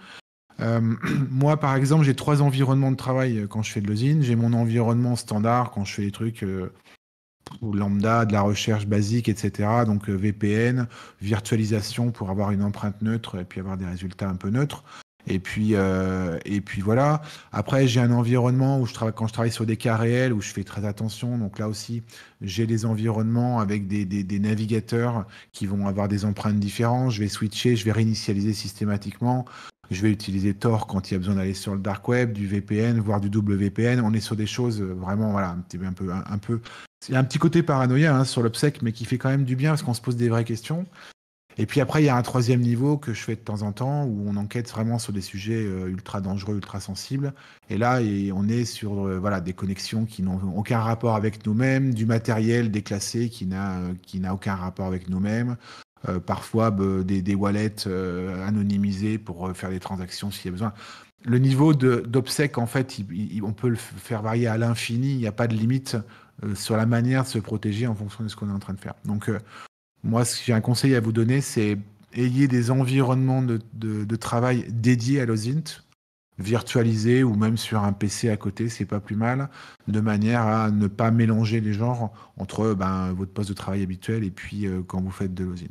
Euh, moi, par exemple, j'ai trois environnements de travail euh, quand je fais de l'usine, J'ai mon environnement standard quand je fais des trucs euh, lambda, de la recherche basique, etc. Donc VPN, virtualisation pour avoir une empreinte neutre et puis avoir des résultats un peu neutres. Et puis, et puis voilà. Après, j'ai un environnement où je travaille quand je travaille sur des cas réels où je fais très attention. Donc là aussi, j'ai des environnements avec des, navigateurs qui vont avoir des empreintes différentes. Je vais switcher, je vais réinitialiser systématiquement. Je vais utiliser Tor quand il y a besoin d'aller sur le dark web, du VPN, voire du double VPN. On est sur des choses euh, vraiment, voilà, un peu, un, peu. Il y a un petit côté paranoïa hein, sur l'obsec, mais qui fait quand même du bien parce qu'on se pose des vraies questions. Et puis après, il y a un troisième niveau que je fais de temps en temps où on enquête vraiment sur des sujets euh, ultra dangereux, ultra sensibles. Et là, on est sur euh, voilà, des connexions qui n'ont aucun rapport avec nous-mêmes, du matériel déclassé qui n'a aucun rapport avec nous-mêmes, euh, parfois des, wallets euh, anonymisés pour euh, faire des transactions s'il y a besoin. Le niveau d'obsèque, en fait, on peut le faire varier à l'infini. Il n'y a pas de limite sur la manière de se protéger en fonction de ce qu'on est en train de faire. Donc, moi, ce que j'ai un conseil à vous donner, c'est ayez des environnements de, de travail dédiés à l'OSINT virtualisé ou même sur un PC à côté, c'est pas plus mal, de manière à ne pas mélanger les genres entre ben, votre poste de travail habituel et puis euh, quand vous faites de l'osine.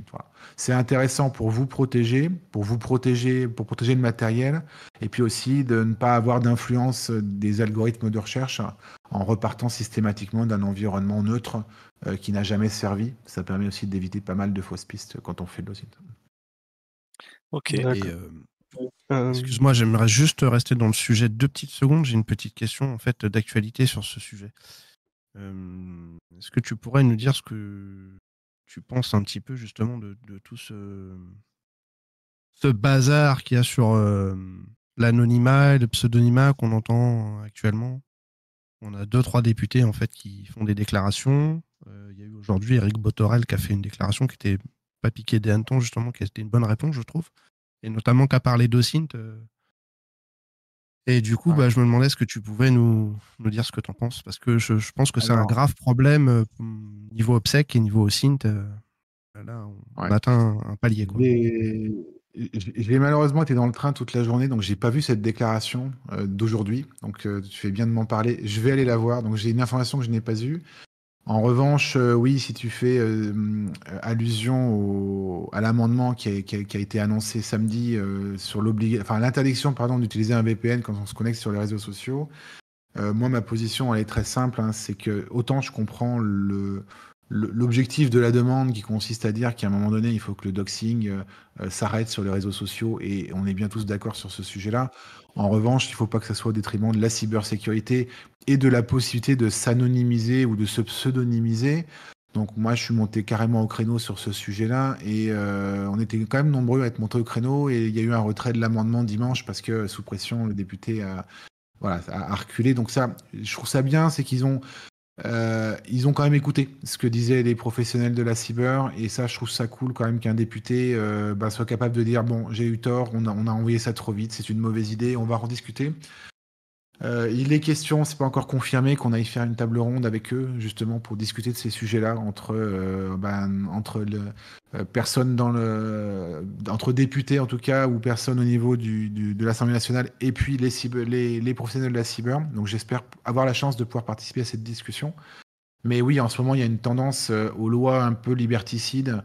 C'est intéressant pour vous protéger, pour vous protéger, pour protéger le matériel, et puis aussi de ne pas avoir d'influence des algorithmes de recherche en repartant systématiquement d'un environnement neutre euh, qui n'a jamais servi. Ça permet aussi d'éviter pas mal de fausses pistes quand on fait de l'osine. Ok. Euh, euh, Excuse-moi, j'aimerais juste rester dans le sujet deux petites secondes. J'ai une petite question en fait d'actualité sur ce sujet. Euh, est-ce que tu pourrais nous dire ce que tu penses un petit peu justement de, tout ce, ce bazar qu'il y a sur euh, l'anonymat et le pseudonymat qu'on entend actuellement On a deux, trois députés en fait qui font des déclarations. Il y a eu aujourd'hui Eric Botorel qui a fait une déclaration qui était pas piquée des hannetons justement, qui a été une bonne réponse, je trouve et notamment qu'à parler d'ocint Et du coup, bah, je me demandais ce que tu pouvais nous, nous dire ce que tu en penses, parce que je, pense que c'est un grave problème euh, niveau obsèque et niveau OSINT. Euh, bah, là, on, atteint un palier. Quoi. J'ai malheureusement été dans le train toute la journée, donc j'ai pas vu cette déclaration euh, d'aujourd'hui. Donc tu fais bien de m'en parler. Je vais aller la voir. Donc j'ai une information que je n'ai pas eue. En revanche, euh, oui, si tu fais euh, euh, allusion à l'amendement qui, a été annoncé samedi sur l'interdiction pardon d'utiliser un VPN quand on se connecte sur les réseaux sociaux, moi, ma position, elle est très simple. Hein, c'est que autant je comprends le, l'objectif de la demande qui consiste à dire qu'à un moment donné, il faut que le doxing euh, euh, s'arrête sur les réseaux sociaux et on est bien tous d'accord sur ce sujet-là. En revanche, il ne faut pas que ça soit au détriment de la cybersécurité et de la possibilité de s'anonymiser ou de se pseudonymiser. Donc moi, je suis monté carrément au créneau sur ce sujet-là et euh, on était quand même nombreux à être montés au créneau et il y a eu un retrait de l'amendement dimanche parce que sous pression, le député a, reculé. Donc ça, je trouve ça bien, c'est qu'ils ont euh, ils ont quand même écouté ce que disaient les professionnels de la cyber. Et ça, je trouve ça cool quand même qu'un député euh, bah, soit capable de dire bon, j'ai eu tort, on a, on a envoyé ça trop vite, c'est une mauvaise idée, on va en discuter. Euh, il est question, c'est pas encore confirmé, qu'on aille faire une table ronde avec eux, justement, pour discuter de ces sujets-là entre, euh, ben, entre le, euh, dans le, entre députés en tout cas, ou personnes au niveau du, de l'Assemblée nationale, et puis les, les, les, professionnels de la cyber. Donc j'espère avoir la chance de pouvoir participer à cette discussion. Mais oui, en ce moment, il y a une tendance aux lois un peu liberticides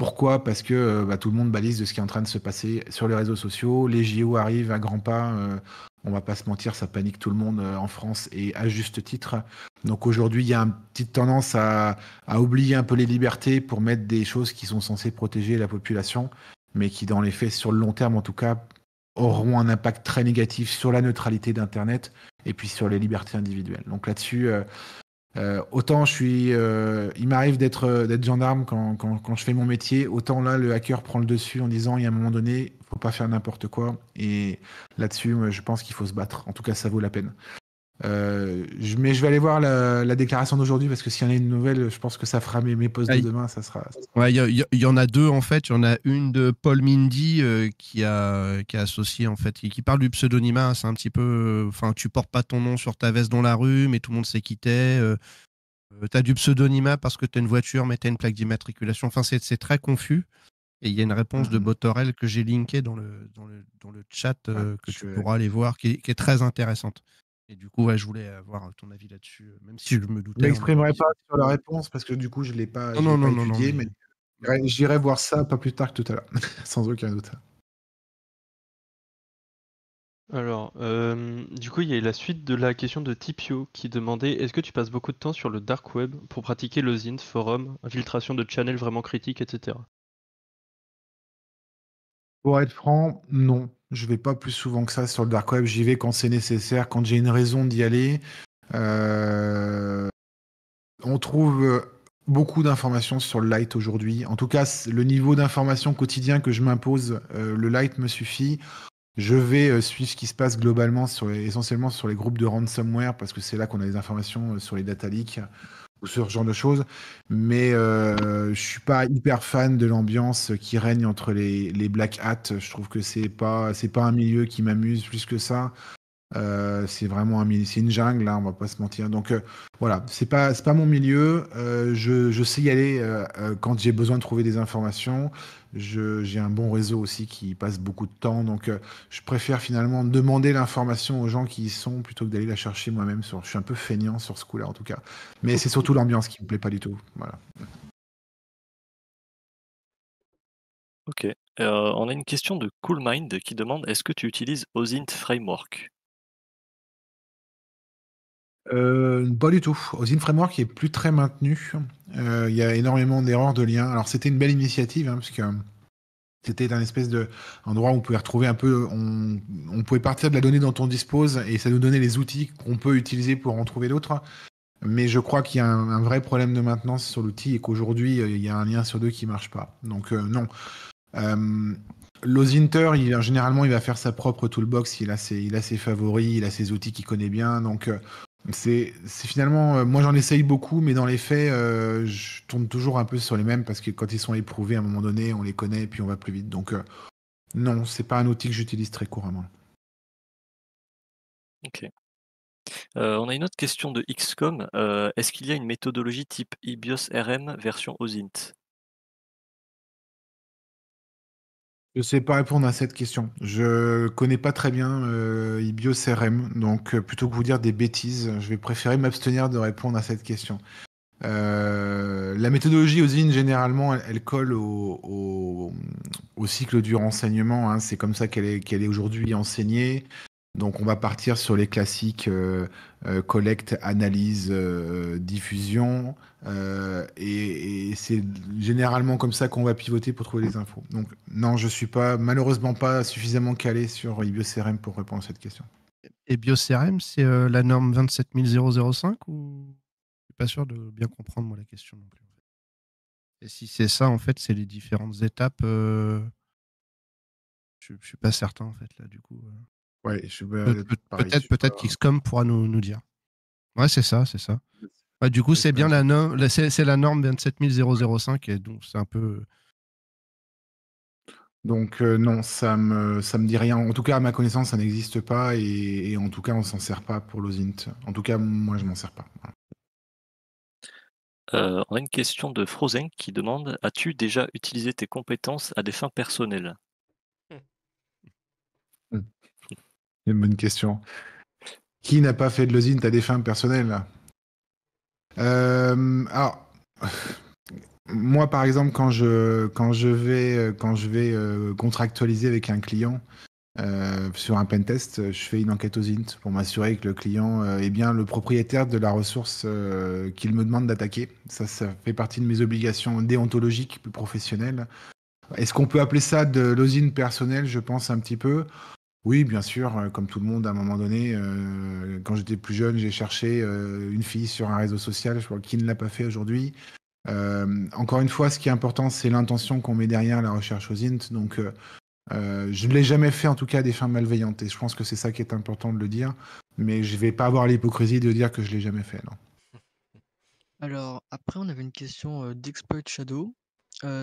pourquoi Parce que euh, bah, tout le monde balise de ce qui est en train de se passer sur les réseaux sociaux. Les JO arrivent à grands pas. On euh, on va pas se mentir, ça panique tout le monde euh, en France et à juste titre. Donc aujourd'hui, il y a une petite tendance à, oublier un peu les libertés pour mettre des choses qui sont censées protéger la population, mais qui dans les faits, sur le long terme en tout cas, auront un impact très négatif sur la neutralité d'Internet et puis sur les libertés individuelles. Donc là-dessus, euh, autant je suis, euh, il m'arrive d'être euh, d'être gendarme quand, quand, quand, je fais mon métier, autant là le hacker prend le dessus en disant il y a un moment donné, faut pas faire n'importe quoi. Et là-dessus, je pense qu'il faut se battre. En tout cas, ça vaut la peine. Euh, mais je vais aller voir la, déclaration d'aujourd'hui parce que s'il y en a une nouvelle, je pense que ça fera mes, mes de ah, demain. Ça sera. Il y, en a deux en fait. Il y en a une de Paul Mindy euh, qui a qui a associé en fait, qui, qui parle du pseudonymat. C'est un petit peu, euh, enfin, tu portes pas ton nom sur ta veste dans la rue, mais tout le monde sait qui t'es. tu as du pseudonymat parce que tu as une voiture, mais tu as une plaque d'immatriculation. Enfin, c'est très confus. Et il y a une réponse de mhm. Botorel que j'ai linkée dans le, dans le, dans le chat ah, que tu pourras aller voir, qui est très intéressante. Et du coup, je voulais avoir ton avis là-dessus, euh, même si je me doutais. Je hein, m'exprimerai pas sur la réponse parce que du coup, je l'ai pas, non, non, non, mais j'irai voir ça pas plus tard que tout à l'heure, sans aucun doute. Alors, euh, du coup, il y a la suite de la question de Tipio qui demandait est-ce que tu passes beaucoup de temps sur le dark web pour pratiquer le zine, forum, infiltration de channels vraiment critiques, etc. Pour être franc, non. Je vais pas plus souvent que ça sur le dark web. J'y vais quand c'est nécessaire, quand j'ai une raison d'y aller. Euh, on trouve euh, beaucoup d'informations sur le light aujourd'hui. En tout cas, le niveau d'information quotidien que je m'impose, euh, le light me suffit. Je vais suivre ce qui se passe globalement, essentiellement sur les groupes de ransomware, parce que c'est là qu'on a des informations sur les data leaks ou ce genre de choses. Mais euh, je suis pas hyper fan de l'ambiance qui règne entre les, les Black Hats. Je trouve que c'est pas c'est pas un milieu qui m'amuse plus que ça. Euh, c'est vraiment un c'est une jungle on hein, on va pas se mentir. Donc euh, voilà, c'est pas pas mon milieu. Euh, je, sais y aller quand j'ai besoin de trouver des informations. j'ai un bon réseau aussi qui passe beaucoup de temps, donc je préfère finalement demander l'information aux gens qui y sont plutôt que d'aller la chercher moi-même. je suis un peu feignant sur ce coup-là en tout cas, mais c'est surtout l'ambiance qui me plaît pas du tout. Voilà. Ok. on a une question de Coolmind qui demande est-ce que tu utilises OSINT Framework euh, pas du tout. Osin Framework est plus très maintenu. Euh, il y a énormément d'erreurs de liens. Alors c'était une belle initiative, hein, parce que c'était un espèce de endroit où on pouvait retrouver un peu, on, pouvait partir de la donnée dont on dispose et ça nous donnait les outils qu'on peut utiliser pour en trouver d'autres. Mais je crois qu'il y a un, vrai problème de maintenance sur l'outil et qu'aujourd'hui euh, il y a un lien sur deux qui marche pas. Donc non. Euh, il, généralement, il va faire sa propre toolbox. Il a ses, il a ses favoris, il a ses outils qu'il connaît bien. Donc, c'est finalement, euh, moi j'en essaye beaucoup, mais dans les faits, euh, je tourne toujours un peu sur les mêmes parce que quand ils sont éprouvés à un moment donné, on les connaît et puis on va plus vite. Donc euh, non, c'est pas un outil que j'utilise très couramment. Ok. on a une autre question de XCOM. Est-ce qu'il y a une méthodologie type IBIOS RM version OSINT Je ne sais pas répondre à cette question. Je connais pas très bien euh, Ibio CRM, donc euh, plutôt que vous dire des bêtises, je vais préférer m'abstenir de répondre à cette question. Euh, la méthodologie osine, généralement, elle, colle au, cycle du renseignement. Hein. C'est comme ça qu'elle est aujourd'hui enseignée. Donc on va partir sur les classiques euh, euh, collecte, analyse, euh, diffusion. et, c'est généralement comme ça qu'on va pivoter pour trouver les infos. Donc non, je ne suis pas malheureusement pas suffisamment calé sur IBioCRM pour répondre à cette question. Et BioCRM, c'est la norme 27005 ou je suis pas sûr de bien comprendre moi la question non plus. Et si c'est ça, en fait, c'est les différentes étapes. Je ne suis pas certain en fait là du coup peut-être peut-être qu'XCOM hein. pourra nous, dire. Ouais, c'est ça, c'est ça. Bah, du coup, c'est bien la, c'est la norme 27005 et donc c'est un peu euh donc euh, non, ça me ça me dit rien. En tout cas, à ma connaissance, ça n'existe pas et, en tout cas, on s'en sert pas pour l'OSINT. En tout cas, moi, je m'en sers pas. Euh, on a une question de Frozen qui demande As-tu déjà utilisé tes compétences à des fins personnelles bonne question. Qui n'a pas fait de l'usine à des fins personnelles euh, Alors, moi, par exemple, quand je, quand je vais, quand je vais euh, contractualiser avec un client euh, sur un pentest, je fais une enquête aux pour m'assurer que le client est bien le propriétaire de la ressource qu'il me demande d'attaquer. Ça, ça fait partie de mes obligations déontologiques, plus professionnelles. Est-ce qu'on peut appeler ça de l'osine personnelle Je pense un petit peu. Oui, bien sûr, euh, comme tout le monde à un moment donné, euh, quand j'étais plus jeune, j'ai cherché, euh, une fille sur un réseau social, je crois qui ne l'a pas fait aujourd'hui? encore une fois, ce qui est important, c'est l'intention qu'on met derrière la recherche aux int. donc je ne l'ai jamais fait en tout cas à des fins malveillantes et je pense que c'est ça qui est important de le dire, mais je vais pas avoir l'hypocrisie de dire que je l'ai jamais fait, non. Alors après, on avait une question, d'Exploit Shadow.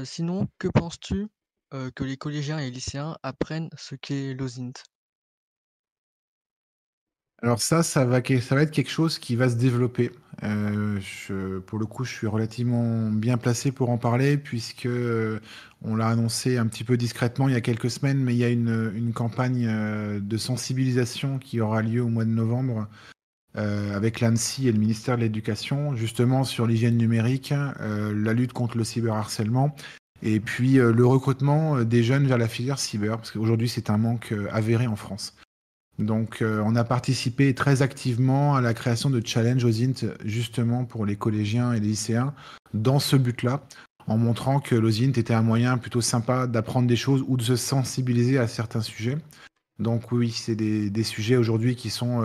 sinon, que penses-tu euh, que les collégiens et lycéens apprennent ce qu'est l'OSINT? Alors ça, ça va être quelque chose qui va se développer. Euh, pour le coup, je suis relativement bien placé pour en parler puisque, euh, on l'a annoncé un petit peu discrètement il y a quelques semaines, mais il y a une, campagne, de sensibilisation qui aura lieu au mois de novembre, avec l'ANSI et le ministère de l'Éducation, justement sur l'hygiène numérique, la lutte contre le cyberharcèlement et puis euh, le recrutement euh, des jeunes vers la filière cyber, parce qu'aujourd'hui c'est un manque euh, avéré en France. Donc on a participé très activement à la création de Challenge aux INT, justement pour les collégiens et les lycéens, dans ce but-là, en montrant que l'OSINT était un moyen plutôt sympa d'apprendre des choses ou de se sensibiliser à certains sujets. Donc oui, c'est des, sujets aujourd'hui qui sont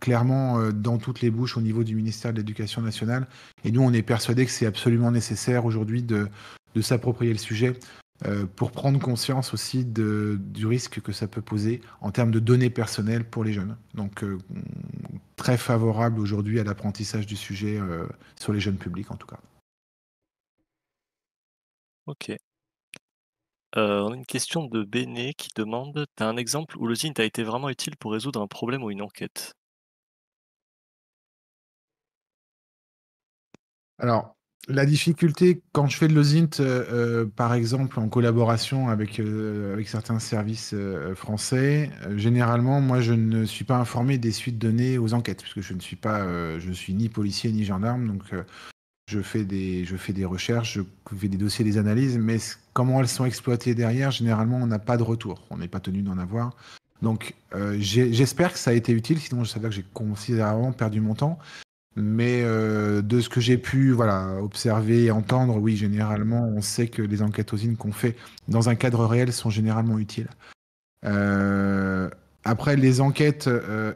clairement dans toutes les bouches au niveau du ministère de l'Éducation nationale. Et nous, on est persuadé que c'est absolument nécessaire aujourd'hui de, de s'approprier le sujet euh, pour prendre conscience aussi de, du risque que ça peut poser en termes de données personnelles pour les jeunes. Donc euh, très favorable aujourd'hui à l'apprentissage du sujet euh, sur les jeunes publics en tout cas. Ok. on a une question de Béné qui demande T'as un exemple où le Zint a été vraiment utile pour résoudre un problème ou une enquête Alors, la difficulté, quand je fais de l'OSINT, euh, euh, par exemple, en collaboration avec, euh, certains services français, généralement, moi, je ne suis pas informé des suites données aux enquêtes, puisque je ne suis pas, je suis ni policier ni gendarme, donc je, fais des, je fais des recherches, je fais des dossiers, des analyses, mais comment elles sont exploitées derrière, généralement, on n'a pas de retour, on n'est pas tenu d'en avoir. Donc, j'espère que ça a été utile, sinon, je savais que j'ai considérablement perdu mon temps. Mais euh, de ce que j'ai pu voilà, observer et entendre, oui, généralement, on sait que les enquêtes OSIN qu'on fait dans un cadre réel sont généralement utiles. Euh, après, les enquêtes euh,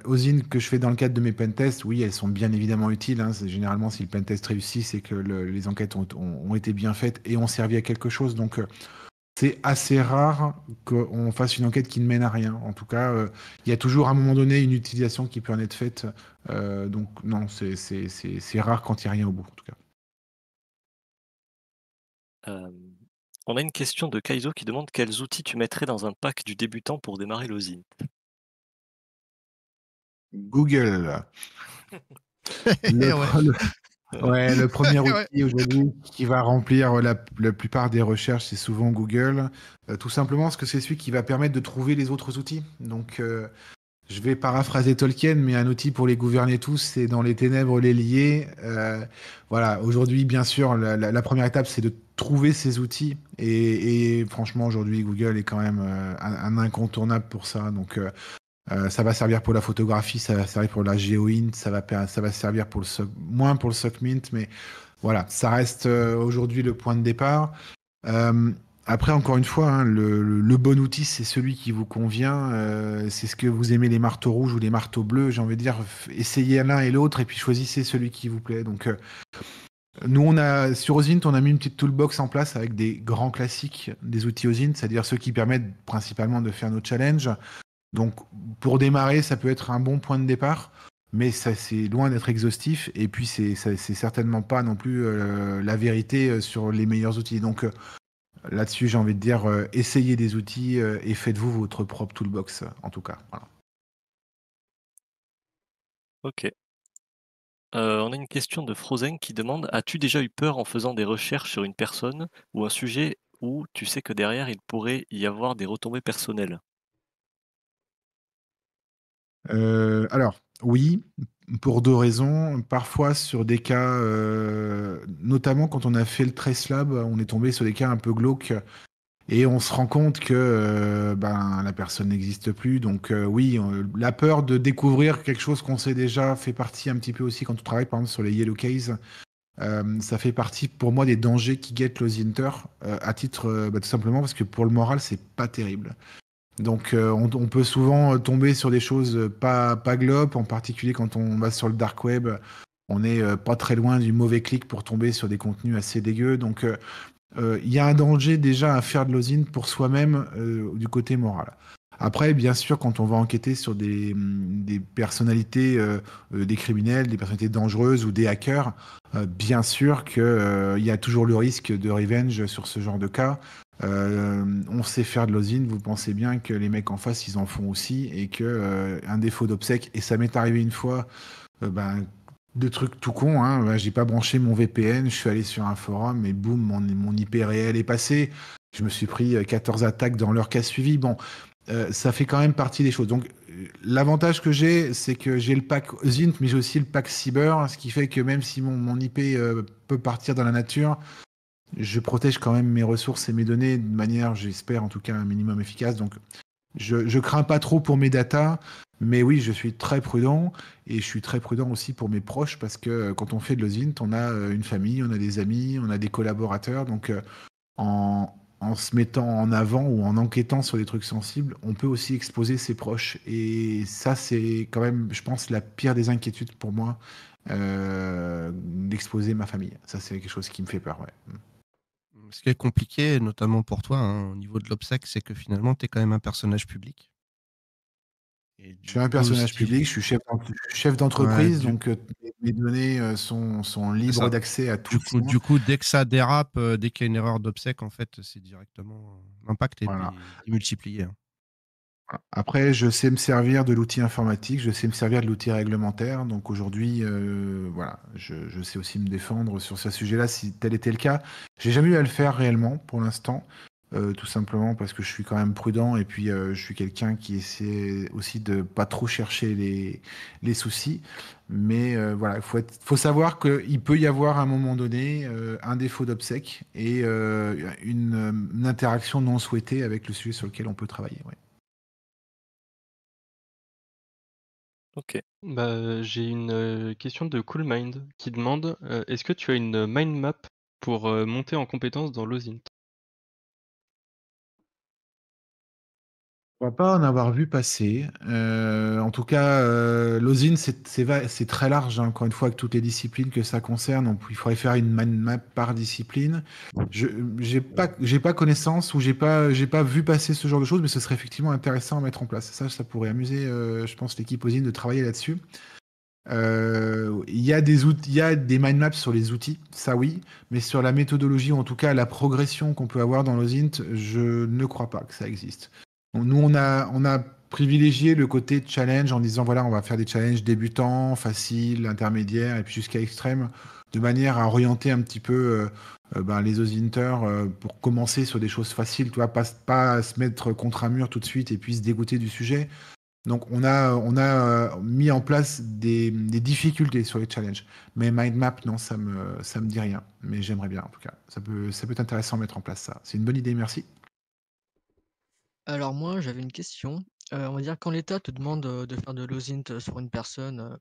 que je fais dans le cadre de mes pentests, oui, elles sont bien évidemment utiles. Hein. Généralement, si le pentest réussit, c'est que les enquêtes ont, été bien faites et ont servi à quelque chose. Donc, euh, c'est assez rare qu'on fasse une enquête qui ne mène à rien. En tout cas, il y a toujours à un moment donné une utilisation qui peut en être faite euh, donc non, c'est rare quand il n'y a rien au bout, en tout cas. Euh, on a une question de Kaizo qui demande quels outils tu mettrais dans un pack du débutant pour démarrer l'osint. Google. le, Le, premier outil aujourd'hui qui va remplir la, plupart des recherches, c'est souvent Google. Euh, tout simplement parce que c'est celui qui va permettre de trouver les autres outils. Donc je vais paraphraser Tolkien, mais un outil pour les gouverner tous, c'est dans les ténèbres les lier. Euh, voilà, aujourd'hui, bien sûr, la, première étape, c'est de trouver ces outils. Et, franchement, aujourd'hui, Google est quand même euh, un, incontournable pour ça. Donc, euh, ça va servir pour la photographie, ça va servir pour la GeoInt, ça va, ça va servir pour le moins pour le SocMint, mais voilà, ça reste aujourd'hui le point de départ. Après, encore une fois, hein, le, le, bon outil, c'est celui qui vous convient. Euh, c'est ce que vous aimez, les marteaux rouges ou les marteaux bleus. J'ai envie de dire, essayez l'un et l'autre et puis choisissez celui qui vous plaît. Donc, euh, nous, on a, sur Osint, on a mis une petite toolbox en place avec des grands classiques des outils Osint, c'est-à-dire ceux qui permettent principalement de faire nos challenges. Donc, pour démarrer, ça peut être un bon point de départ mais ça c'est loin d'être exhaustif et puis c'est certainement pas non plus euh, la vérité sur les meilleurs outils. Donc là-dessus, j'ai envie de dire, euh, essayez des outils euh, et faites-vous votre propre toolbox, en tout cas. Ok. Euh, on a une question de Frozen qui demande As-tu déjà eu peur en faisant des recherches sur une personne ou un sujet où tu sais que derrière il pourrait y avoir des retombées personnelles Alors, oui, pour deux raisons. Parfois, sur des cas, euh, notamment quand on a fait le Trace on est tombé sur des cas un peu glauques et on se rend compte que euh, ben, la personne n'existe plus. Donc, euh, oui, la peur de découvrir quelque chose qu'on sait déjà fait partie un petit peu aussi quand on travaille, par exemple, sur les Yellow Case. ça fait partie pour moi des dangers qui guettent Zinter, à titre bah, tout simplement parce que pour le moral, c'est pas terrible. Donc euh, on, peut souvent euh, tomber sur des choses euh, pas, pas globes, en particulier quand on va sur le dark web, on n'est pas très loin du mauvais clic pour tomber sur des contenus assez dégueux. Donc il y a un danger déjà à faire de l'osine pour soi-même du côté moral. Après, bien sûr, quand on va enquêter sur des, mm, personnalités, des criminels, des personnalités dangereuses ou des hackers, bien sûr qu'il y a toujours le risque de revenge sur ce genre de cas. Euh, on sait faire de l'osine, vous pensez bien que les mecs en face, ils en font aussi, et que euh, un défaut d'obsèque, et ça m'est arrivé une fois, euh, ben, de trucs tout con, hein, ben, j'ai pas branché mon VPN, je suis allé sur un forum, et boum, mon, mon IP réel est passé, je me suis pris 14 attaques dans leur cas suivi, bon, ça fait quand même partie des choses. Donc, L'avantage que j'ai, c'est que j'ai le pack Zint, mais j'ai aussi le pack Cyber, ce qui fait que même si mon, mon IP peut partir dans la nature, je protège quand même mes ressources et mes données de manière, j'espère en tout cas, un minimum efficace. Donc, je, crains pas trop pour mes datas, mais oui, je suis très prudent et je suis très prudent aussi pour mes proches parce que euh, quand on fait de l'osint, on a euh, une famille, on a des amis, on a des collaborateurs. Donc, euh, en, se mettant en avant ou en enquêtant sur des trucs sensibles, on peut aussi exposer ses proches. Et ça, c'est quand même, je pense, la pire des inquiétudes pour moi, d'exposer ma famille. Ça, c'est quelque chose qui me fait peur. Ouais ce qui est compliqué, notamment pour toi, hein, au niveau de l'obsèque, c'est que finalement, tu es quand même un personnage public. je suis un personnage public, je suis chef, d'entreprise, donc euh, mes données euh, sont, sont, libres d'accès à tout. Du coup, du coup, dès que ça dérape, euh, dès qu'il y a une erreur d'obsèque, en fait, c'est directement l'impact est, multiplié. Hein. Après, je sais me servir de l'outil informatique, je sais me servir de l'outil réglementaire. Donc aujourd'hui, euh, voilà, je, sais aussi me défendre sur ce sujet-là si tel était le cas. J'ai jamais eu à le faire réellement pour l'instant, euh, tout simplement parce que je suis quand même prudent et puis euh, je suis quelqu'un qui essaie aussi de pas trop chercher les, soucis. Mais voilà, il faut, faut savoir qu'il peut y avoir à un moment donné un défaut d'obsèque et une, interaction non souhaitée avec le sujet sur lequel on peut travailler. OK. Bah, j'ai une question de Cool Mind qui demande est-ce que tu as une mind map pour monter en compétence dans l'OSINT? pas en avoir vu passer. Euh, en tout cas, euh, l'osine, c'est très large, hein, encore une fois, avec toutes les disciplines que ça concerne. il faudrait faire une mind map par discipline. Je n'ai pas, connaissance ou j'ai pas, pas vu passer ce genre de choses, mais ce serait effectivement intéressant à mettre en place. Ça, ça pourrait amuser, euh, je pense, l'équipe osine de travailler là-dessus. Euh, il y, a des y a des mind maps sur les outils, ça oui, mais sur la méthodologie, ou en tout cas la progression qu'on peut avoir dans l'OSINT, je ne crois pas que ça existe nous, on a, privilégié le côté challenge en disant voilà, on va faire des challenges débutants, faciles, intermédiaires et puis jusqu'à extrême, de manière à orienter un petit peu euh, euh, ben, les osinters euh, pour commencer sur des choses faciles, tu vois, pas, pas se mettre contre un mur tout de suite et puis se dégoûter du sujet. Donc on a, mis en place des, difficultés sur les challenges. Mais mind map, non, ça me, me dit rien. Mais j'aimerais bien en tout cas. Ça peut, ça peut être intéressant de mettre en place ça. C'est une bonne idée, merci. Alors moi, j'avais une question. Euh, on va dire quand l'État te demande, de faire de l'OSINT, euh, sur une personne, euh,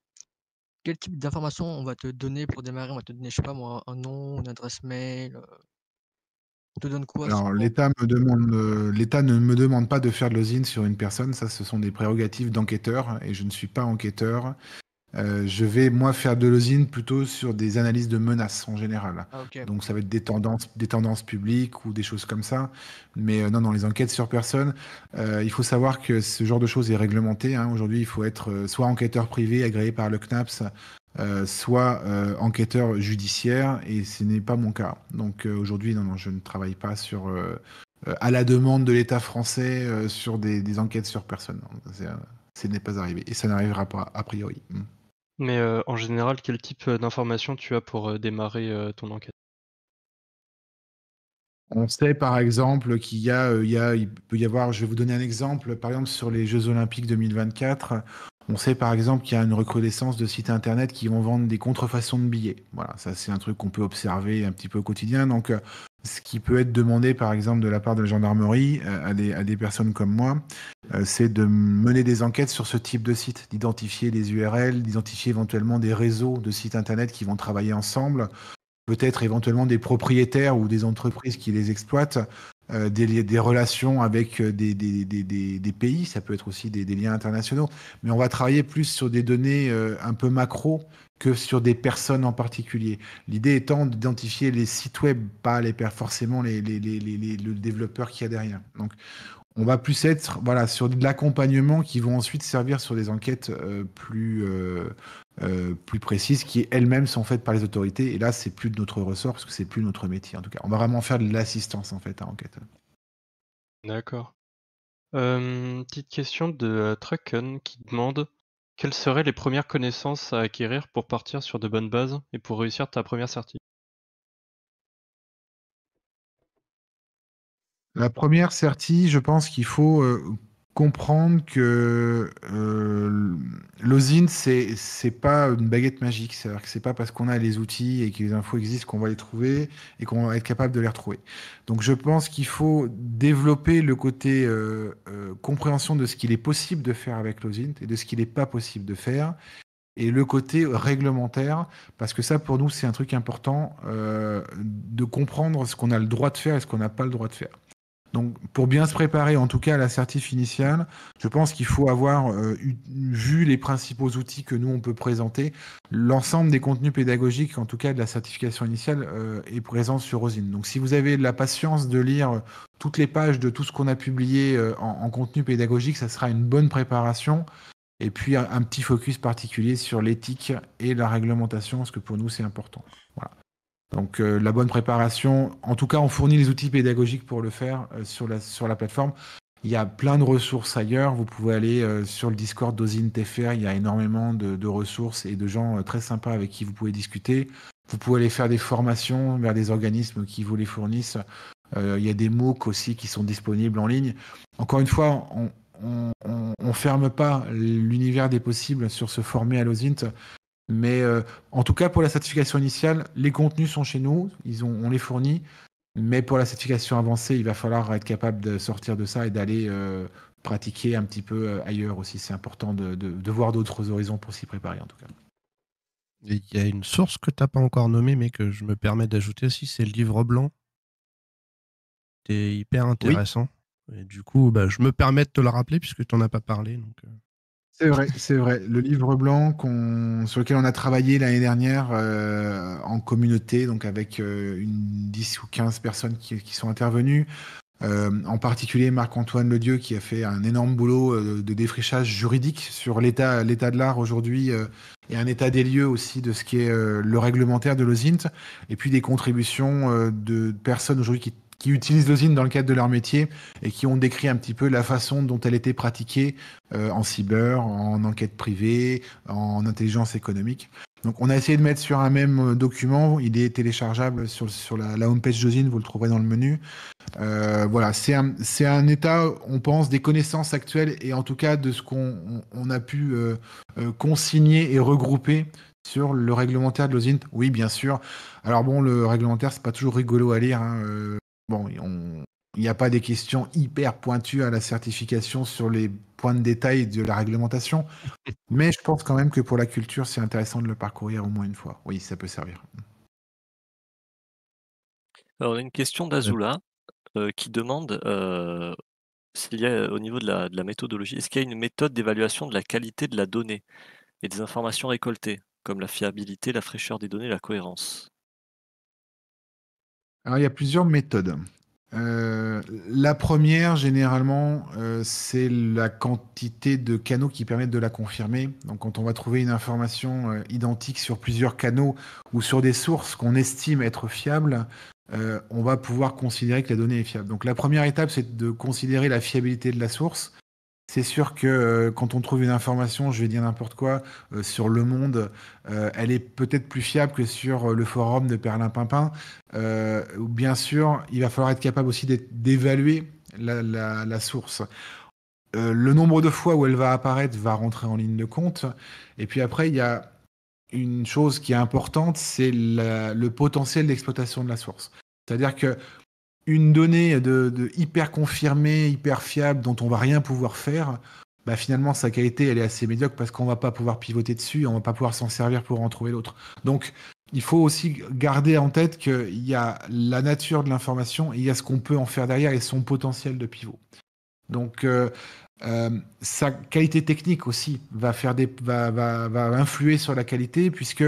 quel type d'informations on va te donner pour démarrer? On va te donner, je sais pas moi, un nom, une adresse mail, on te donne quoi l'État me demande, l'État ne me demande pas de faire de l'OSINT sur une personne, ça, ce sont des prérogatives d'enquêteur et je ne suis pas enquêteur. Euh, je vais moi faire de l'osine plutôt sur des analyses de menaces en général. Ah, Donc ça va être des tendances, des tendances publiques ou des choses comme ça. Mais euh, non, dans les enquêtes sur personne, euh, il faut savoir que ce genre de choses est réglementé. Hein. Aujourd'hui, il faut être soit enquêteur privé agréé par le CNAPS, soit enquêteur judiciaire, et ce n'est pas mon cas. Donc aujourd'hui, non, non, je ne travaille pas sur à la demande de l'État français sur des, enquêtes sur personne. ce n'est pas arrivé et ça n'arrivera pas a priori. Mmh. Mais en général, quel type d'informations tu as pour démarrer ton enquête On sait par exemple qu'il y, a, il peut y avoir, je vais vous donner un exemple, par exemple sur les Jeux Olympiques 2024, on sait par exemple qu'il y a une recrudescence de sites internet qui vont vendre des contrefaçons de billets. Voilà, ça c'est un truc qu'on peut observer un petit peu au quotidien. Donc ce qui peut être demandé, par exemple, de la part de la gendarmerie euh, à, des, personnes comme moi, euh, c'est de mener des enquêtes sur ce type de site, d'identifier les URL, d'identifier éventuellement des réseaux de sites Internet qui vont travailler ensemble, peut-être éventuellement des propriétaires ou des entreprises qui les exploitent, euh, des, relations avec des, pays, ça peut être aussi des, liens internationaux, mais on va travailler plus sur des données un peu macro que sur des personnes en particulier. L'idée étant d'identifier les sites web, pas les, forcément les, les, le développeur qui y a derrière. Donc, on va plus être voilà, sur de l'accompagnement qui vont ensuite servir sur des enquêtes euh, plus, euh, euh, plus précises qui elles-mêmes sont faites par les autorités. Et là, c'est plus de notre ressort parce que c'est plus notre métier en tout cas. On va vraiment faire de l'assistance en fait à enquête. D'accord. petite question de Trucken qui demande quelles seraient les premières connaissances à acquérir pour partir sur de bonnes bases et pour réussir ta première sortie? La première certie, je pense qu'il faut, euh, comprendre que euh, c'est c'est pas une baguette magique. C'est-à-dire que c'est pas parce qu'on a les outils et que les infos existent qu'on va les trouver et qu'on va être capable de les retrouver. Donc je pense qu'il faut développer le côté euh, euh, compréhension de ce qu'il est possible de faire avec l'osine et de ce qu'il n'est pas possible de faire. Et le côté réglementaire, parce que ça, pour nous, c'est un truc important euh, de comprendre ce qu'on a le droit de faire et ce qu'on n'a pas le droit de faire. Donc, pour bien se préparer, en tout cas à la certif initiale, je pense qu'il faut avoir euh, vu les principaux outils que nous on peut présenter. L'ensemble des contenus pédagogiques, en tout cas de la certification initiale, euh, est présent sur Rosine. Donc, si vous avez la patience de lire toutes les pages de tout ce qu'on a publié euh, en, contenu pédagogique, ça sera une bonne préparation. Et puis un, un petit focus particulier sur l'éthique et la réglementation, parce que pour nous c'est important. Voilà. Donc euh, la bonne préparation, en tout cas, on fournit les outils pédagogiques pour le faire euh, sur, la, sur la plateforme. Il y a plein de ressources ailleurs. Vous pouvez aller euh, sur le Discord d'Ozine TFR. Il y a énormément de, ressources et de gens très sympas avec qui vous pouvez discuter. Vous pouvez aller faire des formations vers des organismes qui vous les fournissent. il y a des MOOC aussi qui sont disponibles en ligne. Encore une fois, on, ne ferme pas l'univers des possibles sur se former à l'OSINT. Mais euh, en tout cas, pour la certification initiale, les contenus sont chez nous, ils ont, on les fournit. Mais pour la certification avancée, il va falloir être capable de sortir de ça et d'aller euh, pratiquer un petit peu euh, ailleurs aussi. C'est important de, de, voir d'autres horizons pour s'y préparer en tout cas. Il y a une source que tu n'as pas encore nommée, mais que je me permets d'ajouter aussi, c'est le livre blanc. C'est hyper intéressant. du coup, bah, je me permets de te le rappeler puisque tu n'en as pas parlé. Donc... C'est vrai, c'est vrai. Le livre blanc qu'on, sur lequel on a travaillé l'année dernière euh, en communauté, donc avec euh, une 10 ou 15 personnes qui, sont intervenues. Euh, en particulier Marc-Antoine Ledieu qui a fait un énorme boulot de défrichage juridique sur l'état, l'état de l'art aujourd'hui et un état des lieux aussi de ce qui est le réglementaire de l'OSINT et puis des contributions de personnes aujourd'hui qui qui utilisent l'osine dans le cadre de leur métier et qui ont décrit un petit peu la façon dont elle était pratiquée euh, en cyber, en enquête privée, en intelligence économique. Donc on a essayé de mettre sur un même euh, document, il est téléchargeable sur, sur la, la homepage d'osine, vous le trouverez dans le menu. Euh, voilà, c'est un, c'est un état, on pense, des connaissances actuelles et en tout cas de ce qu'on on, a pu euh, consigner et regrouper sur le réglementaire de l'OSINT. Oui, bien sûr. Alors bon, le réglementaire, c'est pas toujours rigolo à lire. Hein bon, il n'y a pas des questions hyper pointues à la certification sur les points de détail de la réglementation, mais je pense quand même que pour la culture, c'est intéressant de le parcourir au moins une fois. Oui, ça peut servir. Alors, une question d'Azula euh, qui demande euh, s'il y a, au niveau de la méthodologie, est-ce qu'il y a une méthode d'évaluation de la qualité de la donnée et des informations récoltées, comme la fiabilité, la fraîcheur des données, la cohérence alors, il y a plusieurs méthodes. Euh, la première, généralement, euh, c'est la quantité de canaux qui permettent de la confirmer. Donc, quand on va trouver une information euh, identique sur plusieurs canaux ou sur des sources qu'on estime être fiables, on va pouvoir considérer que la donnée est fiable. Donc, la première étape, c'est de considérer la fiabilité de la source. C'est sûr que euh, quand on trouve une information, je vais dire n'importe quoi, euh, sur Le Monde, euh, elle est peut-être plus fiable que sur le forum de Perlin Pimpin. bien sûr, il va falloir être capable aussi d'évaluer la, la, source. le nombre de fois où elle va apparaître va rentrer en ligne de compte. Et puis après, il y a une chose qui est importante, c'est le potentiel d'exploitation de la source. C'est-à-dire que une donnée de, de, hyper confirmée, hyper fiable, dont on va rien pouvoir faire, bah finalement sa qualité elle est assez médiocre parce qu'on va pas pouvoir pivoter dessus, on va pas pouvoir s'en servir pour en trouver l'autre. Donc il faut aussi garder en tête qu'il y a la nature de l'information et il y a ce qu'on peut en faire derrière et son potentiel de pivot. Donc euh, euh, sa qualité technique aussi va, faire influer sur la qualité, puisque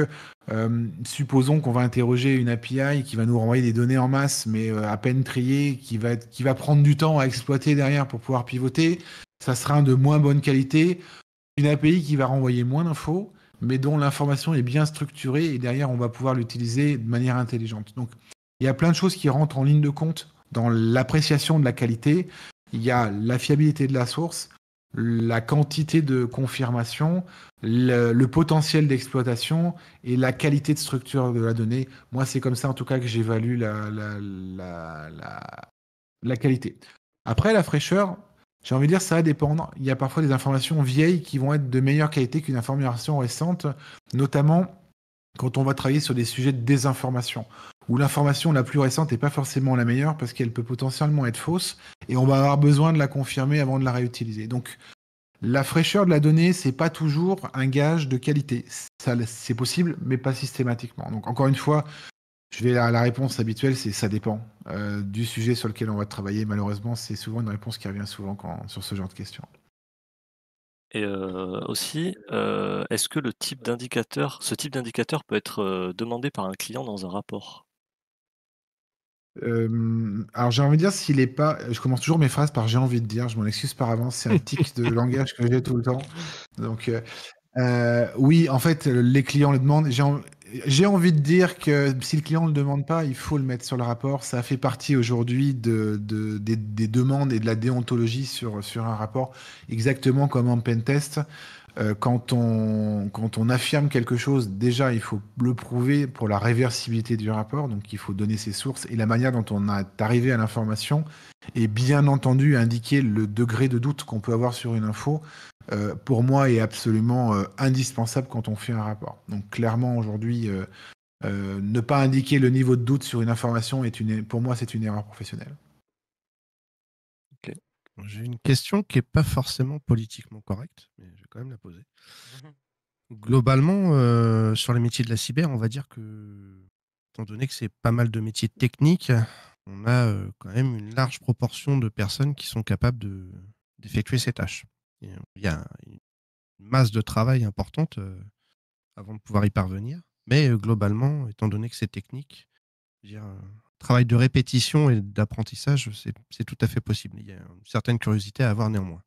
euh, supposons qu'on va interroger une API qui va nous renvoyer des données en masse, mais euh, à peine triées, qui va, qui va prendre du temps à exploiter derrière pour pouvoir pivoter, ça sera de moins bonne qualité. Une API qui va renvoyer moins d'infos, mais dont l'information est bien structurée et derrière on va pouvoir l'utiliser de manière intelligente. Donc il y a plein de choses qui rentrent en ligne de compte dans l'appréciation de la qualité il y a la fiabilité de la source, la quantité de confirmation, le, potentiel d'exploitation et la qualité de structure de la donnée. Moi, c'est comme ça en tout cas que j'évalue la, la, la, la, qualité. Après, la fraîcheur, j'ai envie de dire, ça va dépendre. Il y a parfois des informations vieilles qui vont être de meilleure qualité qu'une information récente, notamment quand on va travailler sur des sujets de désinformation où l'information la plus récente n'est pas forcément la meilleure parce qu'elle peut potentiellement être fausse et on va avoir besoin de la confirmer avant de la réutiliser. Donc la fraîcheur de la donnée, c'est pas toujours un gage de qualité. c'est possible, mais pas systématiquement. Donc encore une fois, je vais la réponse habituelle, c'est ça dépend euh, du sujet sur lequel on va travailler. Malheureusement, c'est souvent une réponse qui revient souvent sur ce genre de questions. Et euh, aussi, euh, est-ce que le type d'indicateur, ce type d'indicateur peut être demandé par un client dans un rapport euh, alors j'ai envie de dire s'il est pas, je commence toujours mes phrases par j'ai envie de dire, je m'en excuse par avance, c'est un tic de langage que j'ai tout le temps. Donc euh, euh, oui, en fait les clients le demandent. J'ai, envie de dire que si le client ne le demande pas, il faut le mettre sur le rapport. Ça fait partie aujourd'hui de, des, demandes et de la déontologie sur, sur un rapport, exactement comme en pentest. Euh, quand, on, quand on affirme quelque chose, déjà, il faut le prouver pour la réversibilité du rapport. Donc, il faut donner ses sources et la manière dont on est arrivé à l'information. Et bien entendu, indiquer le degré de doute qu'on peut avoir sur une info, euh, pour moi, est absolument euh, indispensable quand on fait un rapport. Donc, clairement, aujourd'hui, ne pas indiquer le niveau de doute sur une information, est une, pour moi, c'est une erreur professionnelle. J'ai une question qui n'est pas forcément politiquement correcte. Mais la poser. Mmh globalement, euh, sur les métiers de la cyber, on va dire que, étant donné que c'est pas mal de métiers techniques, on a euh, quand même une large proportion de personnes qui sont capables de, d'effectuer ces tâches. Euh, il y a une masse de travail importante avant de pouvoir y parvenir. Mais globalement, étant donné que c'est technique, je travail de répétition et d'apprentissage, c'est, c'est tout à fait possible. Il y a une certaine curiosité à avoir néanmoins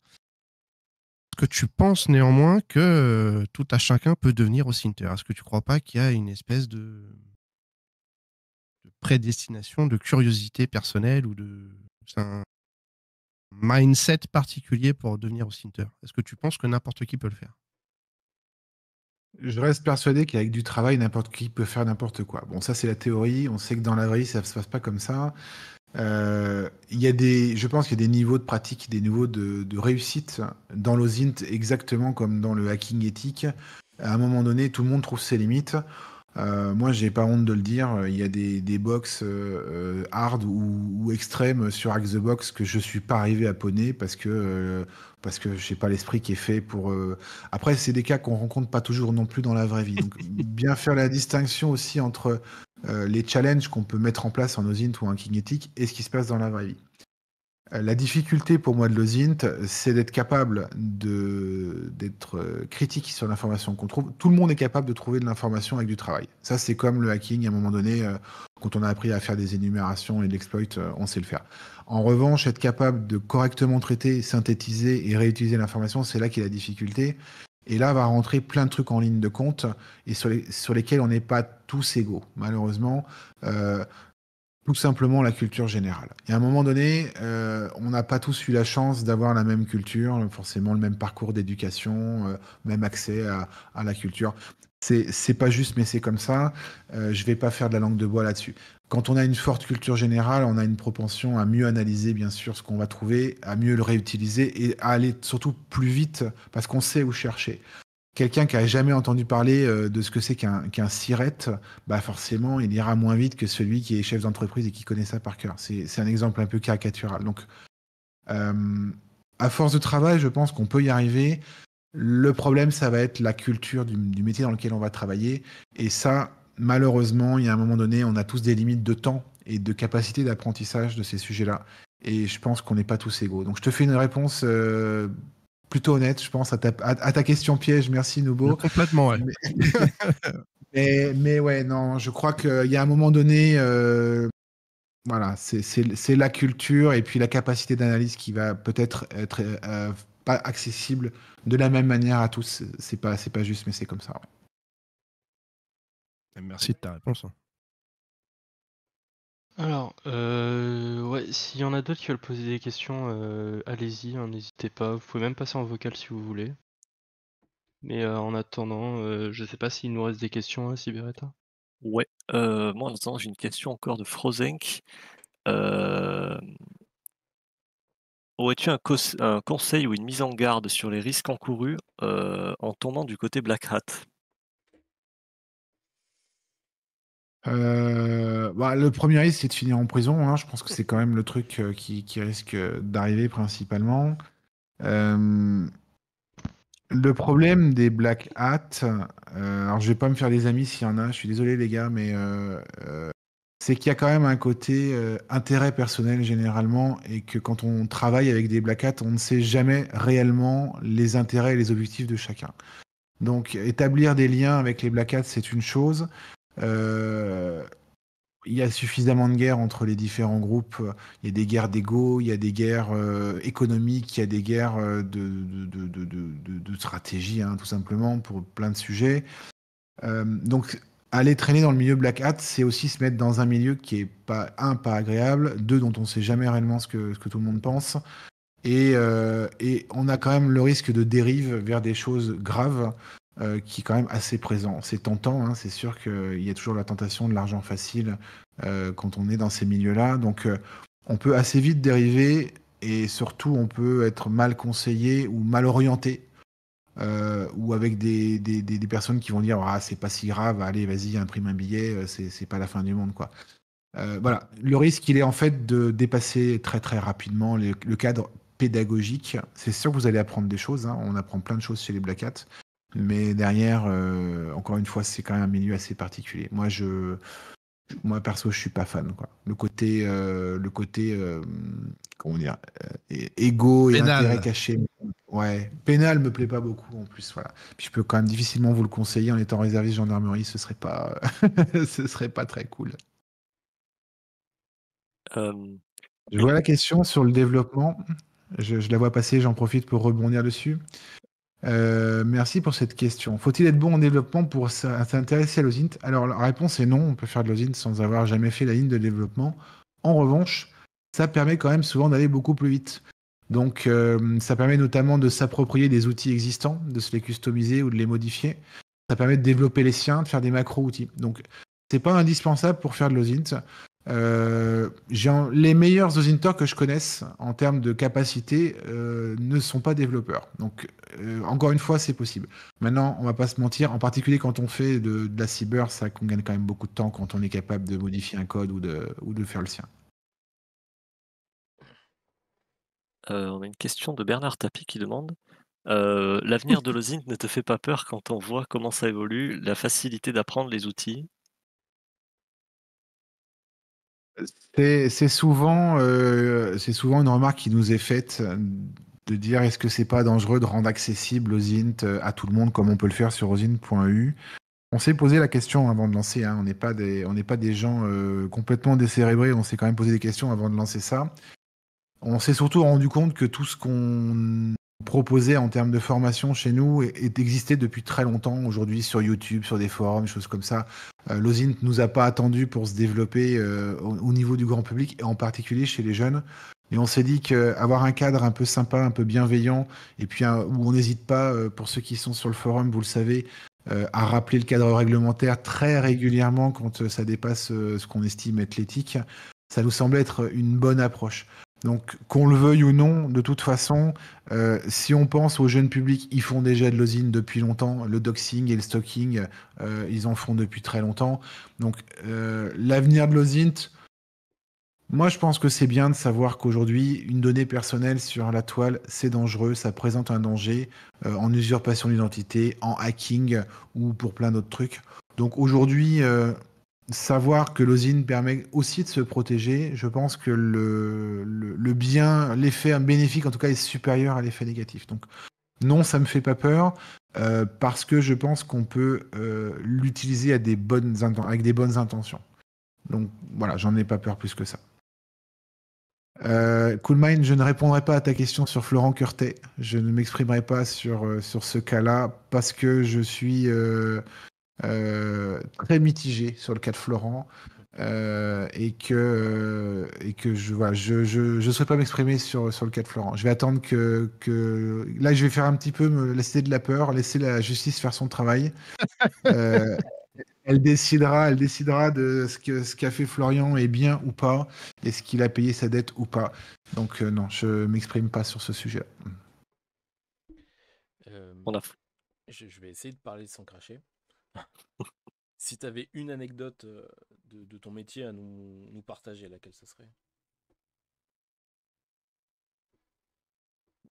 que tu penses néanmoins que euh, tout à chacun peut devenir au Sinter Est-ce que tu ne crois pas qu'il y a une espèce de... prédestination, de curiosité personnelle ou de un mindset particulier pour devenir au Sinter Est-ce que tu penses que n'importe qui peut le faire je reste persuadé qu'avec du travail, n'importe qui peut faire n'importe quoi. Bon, ça, c'est la théorie. On sait que dans la vraie vie, ça ne se passe pas comme ça. Euh, il y a des, je pense qu'il y a des niveaux de pratique, des niveaux de, réussite dans l'OSINT, exactement comme dans le hacking éthique. À un moment donné, tout le monde trouve ses limites. Euh, moi, j'ai pas honte de le dire. Il y a des, des box euh, euh, hard ou, extrêmes sur Hack the Box que je suis pas arrivé à pôner parce que parce que je n'ai pas l'esprit qui est fait pour. Euh, après, c'est des cas qu'on rencontre pas toujours non plus dans la vraie vie. Donc, bien faire la distinction aussi entre euh, les challenges qu'on peut mettre en place en OSINT ou en kinétique et ce qui se passe dans la vraie vie. La difficulté pour moi de l'OSINT, c'est d'être capable d'être euh, critique sur l'information qu'on trouve. Tout le monde est capable de trouver de l'information avec du travail. Ça, c'est comme le hacking, à un moment donné, euh, quand on a appris à faire des énumérations et de l'exploit, euh, on sait le faire. En revanche, être capable de correctement traiter, synthétiser et réutiliser l'information, c'est là qu'est la difficulté. Et là, va rentrer plein de trucs en ligne de compte et sur, lesquels on n'est pas tous égaux. Malheureusement, tout simplement la culture générale. Et à un moment donné, euh, on n'a pas tous eu la chance d'avoir la même culture, forcément le même parcours d'éducation, euh, même accès à, la culture. C'est pas juste, mais c'est comme ça. Je euh, je vais pas faire de la langue de bois là-dessus. Quand on a une forte culture générale, on a une propension à mieux analyser, bien sûr, ce qu'on va trouver, à mieux le réutiliser et à aller surtout plus vite parce qu'on sait où chercher quelqu'un qui a jamais entendu parler euh, de ce que c'est qu'un qu'un sirette, bah forcément, il ira moins vite que celui qui est chef d'entreprise et qui connaît ça par cœur. C'est un exemple un peu caricatural. Donc, euh, à force de travail, je pense qu'on peut y arriver. Le problème, ça va être la culture du, métier dans lequel on va travailler. Et ça, malheureusement, il y a un moment donné, on a tous des limites de temps et de capacité d'apprentissage de ces sujets-là. Et je pense qu'on n'est pas tous égaux. Donc, je te fais une réponse. Euh, plutôt honnête, je pense, à ta, question piège. Merci, Nobo. Complètement, ouais. Mais, ouais, non, je crois qu'il y a un moment donné, euh, voilà, c'est la culture et puis la capacité d'analyse qui va peut-être être, euh, pas accessible de la même manière à tous. C'est pas, pas juste, mais c'est comme ça. Merci de ta réponse. Hein. Alors, euh, ouais, s'il y en a d'autres qui veulent poser des questions, euh, allez-y, hein, n'hésitez pas. Vous pouvez même passer en vocal si vous voulez. Mais euh, en attendant, je je sais pas s'il nous reste des questions, hein, Cyberetta. Ouais, moi en attendant, j'ai une question encore de Frozenk. Euh, Aurais-tu un, conseil ou une mise en garde sur les risques encourus en tournant du côté Black Hat Euh, bah, le premier risque, c'est de finir en prison. Hein. Je pense que c'est quand même le truc euh, qui, risque d'arriver principalement. Euh, le problème des Black hats alors je vais pas me faire des amis s'il y en a, je suis désolé les gars, mais c'est qu'il y a quand même un côté intérêt personnel généralement et que quand on travaille avec des Black Hat, on ne sait jamais réellement les intérêts et les objectifs de chacun. Donc établir des liens avec les Black Hats, c'est une chose. Euh, il y a suffisamment de guerres entre les différents groupes. Il y a des guerres d'ego, il y a des guerres euh, économiques, il y a des guerres euh, de, de, stratégie, hein, tout simplement, pour plein de sujets. donc, aller traîner dans le milieu Black Hat, c'est aussi se mettre dans un milieu qui est pas, un, pas agréable, deux, dont on ne sait jamais réellement ce que, ce que, tout le monde pense. et on a quand même le risque de dérive vers des choses graves euh, qui est quand même assez présent. C'est tentant, hein, c'est sûr qu'il y a toujours la tentation de l'argent facile euh, quand on est dans ces milieux-là. Donc euh, on peut assez vite dériver et surtout on peut être mal conseillé ou mal orienté. ou avec des, personnes qui vont dire ah c'est pas si grave allez vas-y imprime un billet c'est pas la fin du monde quoi voilà le risque il est en fait de dépasser très très rapidement le cadre pédagogique c'est sûr que vous allez apprendre des choses hein. on apprend plein de choses chez les black hats mais derrière, euh, encore une fois, c'est quand même un milieu assez particulier. Moi, je, moi perso, je suis pas fan. Quoi. Le côté, euh, le côté, euh, comment dire, égo et intérêt caché. Ouais, pénal me plaît pas beaucoup en plus. Voilà. Puis je peux quand même difficilement vous le conseiller en étant réservé gendarmerie. Ce serait pas, ce serait pas très cool. Je vois la question sur le développement. je la vois passer. J'en profite pour rebondir dessus. Euh, merci pour cette question. Faut-il être bon en développement pour s'intéresser à l'OSINT Alors la réponse est non, on peut faire de l'OSINT sans avoir jamais fait la ligne de développement. En revanche, ça permet quand même souvent d'aller beaucoup plus vite. Donc euh, ça permet notamment de s'approprier des outils existants, de se les customiser ou de les modifier. Ça permet de développer les siens, de faire des macro-outils. Donc c'est pas indispensable pour faire de l'OSINT. Euh, les meilleurs Ozinters que je connaisse en termes de capacité euh, ne sont pas développeurs. Donc, euh, encore une fois, c'est possible. Maintenant, on va pas se mentir, en particulier quand on fait de, la cyber, ça qu'on gagne quand même beaucoup de temps quand on est capable de modifier un code ou de, ou de faire le sien. on a une question de Bernard Tapie qui demande L'avenir de l'OSINT ne te fait pas peur quand on voit comment ça évolue, la facilité d'apprendre les outils c'est souvent, euh, souvent une remarque qui nous est faite euh, de dire est-ce que c'est pas dangereux de rendre accessible OSINT euh, à tout le monde comme on peut le faire sur osint.eu on s'est posé la question avant de lancer. Hein. On n'est pas des, pas des gens complètement décérébrés. On s'est quand même posé des questions avant de lancer ça. On s'est surtout rendu compte que tout ce qu'on proposé en termes de formation chez nous est, existé depuis très longtemps aujourd'hui sur YouTube, sur des forums, choses comme ça. Euh, ne nous a pas attendu pour se développer euh, au, niveau du grand public et en particulier chez les jeunes. Et on s'est dit qu'avoir un cadre un peu sympa, un peu bienveillant, et puis où on n'hésite pas, euh, pour ceux qui sont sur le forum, vous le savez, euh, à rappeler le cadre réglementaire très régulièrement quand ça dépasse ce qu'on estime être l'éthique, ça nous semble être une bonne approche. Donc, qu'on le veuille ou non, de toute façon, euh, si on pense aux jeunes publics, ils font déjà de l'osine depuis longtemps. Le doxing et le stalking, euh, ils en font depuis très longtemps. Donc, euh, l'avenir de l'osint, moi, je pense que c'est bien de savoir qu'aujourd'hui, une donnée personnelle sur la toile, c'est dangereux, ça présente un danger en usurpation d'identité, en hacking ou pour plein d'autres trucs. Donc, aujourd'hui, savoir que l'osine permet aussi de se protéger, je pense que le, le, bien, l'effet bénéfique en tout cas est supérieur à l'effet négatif. Donc non, ça ne me fait pas peur euh, parce que je pense qu'on peut euh, l'utiliser avec des bonnes intentions. Donc voilà, j'en ai pas peur plus que ça. Euh, Coolmind, je ne répondrai pas à ta question sur Florent Curtet. Je ne m'exprimerai pas sur, euh, sur ce cas-là parce que je suis euh, très mitigé sur le cas de Florent. Euh, et que euh, et que je ne je, je, je souhaite pas m'exprimer sur sur le cas de Florent. Je vais attendre que que là je vais faire un petit peu me laisser de la peur, laisser la justice faire son travail. elle décidera, elle décidera de ce que ce qu'a fait Florian est bien ou pas, et ce qu'il a payé sa dette ou pas. Donc non, je m'exprime pas sur ce sujet. On a... je, vais essayer de parler sans cracher si tu avais une anecdote de, ton métier à nous, partager, laquelle ce serait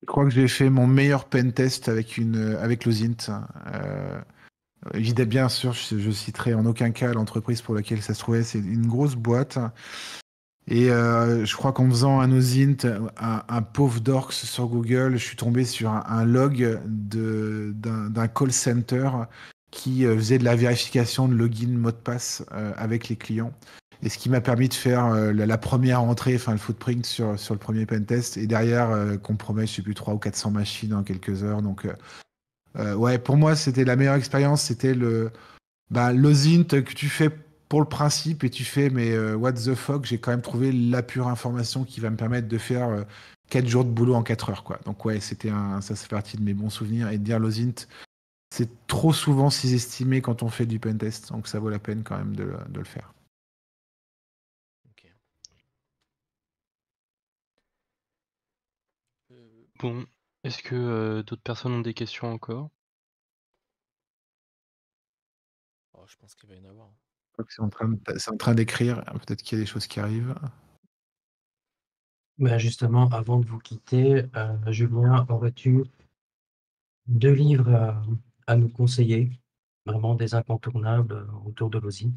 Je crois que j'ai fait mon meilleur pen test avec, une, avec l'OSINT. Hein. Euh, bien sûr, je, citerai en aucun cas l'entreprise pour laquelle ça se trouvait. C'est une grosse boîte. Et je crois qu'en faisant un Ozint un, un, pauvre dorks sur Google, je suis tombé sur un, un log d'un call center qui euh, faisait de la vérification de login, mot de passe euh, avec les clients. Et ce qui m'a permis de faire euh, la, première entrée, enfin le footprint sur, sur le premier pentest. Et derrière, compromettre, promet, je sais plus, 300 ou 400 machines en quelques heures. Donc, ouais, pour moi, c'était la meilleure expérience. C'était le, bah, que tu fais pour le principe et tu fais mais what the fuck, j'ai quand même trouvé la pure information qui va me permettre de faire 4 jours de boulot en 4 heures quoi. Donc ouais, c'était un ça fait partie de mes bons souvenirs et de dire l'osint c'est trop souvent sous-estimé quand on fait du pentest, donc ça vaut la peine quand même de le, faire. Euh, bon, est-ce que euh, d'autres personnes ont des questions encore oh, Je pense qu'il va y en avoir. C'est en train, d'écrire, peut-être qu'il y a des choses qui arrivent. Bah, justement, avant de vous quitter, euh, Julien, aurais-tu deux livres à nous conseiller, vraiment des incontournables euh, autour de l'OSINT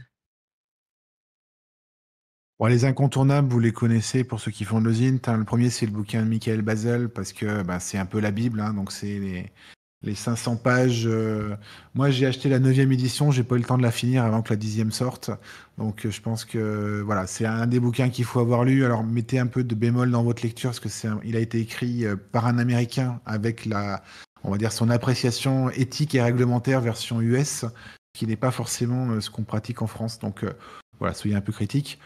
les incontournables, vous les connaissez pour ceux qui font de l'OSINT. Hein. Le premier, c'est le bouquin de Michael Basel, parce que bah, c'est un peu la Bible. Hein. donc, c'est les, 500 pages. Euh. Moi, j'ai acheté la 9e édition. j'ai pas eu le temps de la finir avant que la dixième sorte. Donc, euh, je pense que voilà, c'est un des bouquins qu'il faut avoir lu. Alors, mettez un peu de bémol dans votre lecture, parce que c'est il a été écrit par un Américain avec la, on va dire son appréciation éthique et réglementaire version US, qui n'est pas forcément euh, ce qu'on pratique en France. Donc euh, voilà, soyez un peu critique.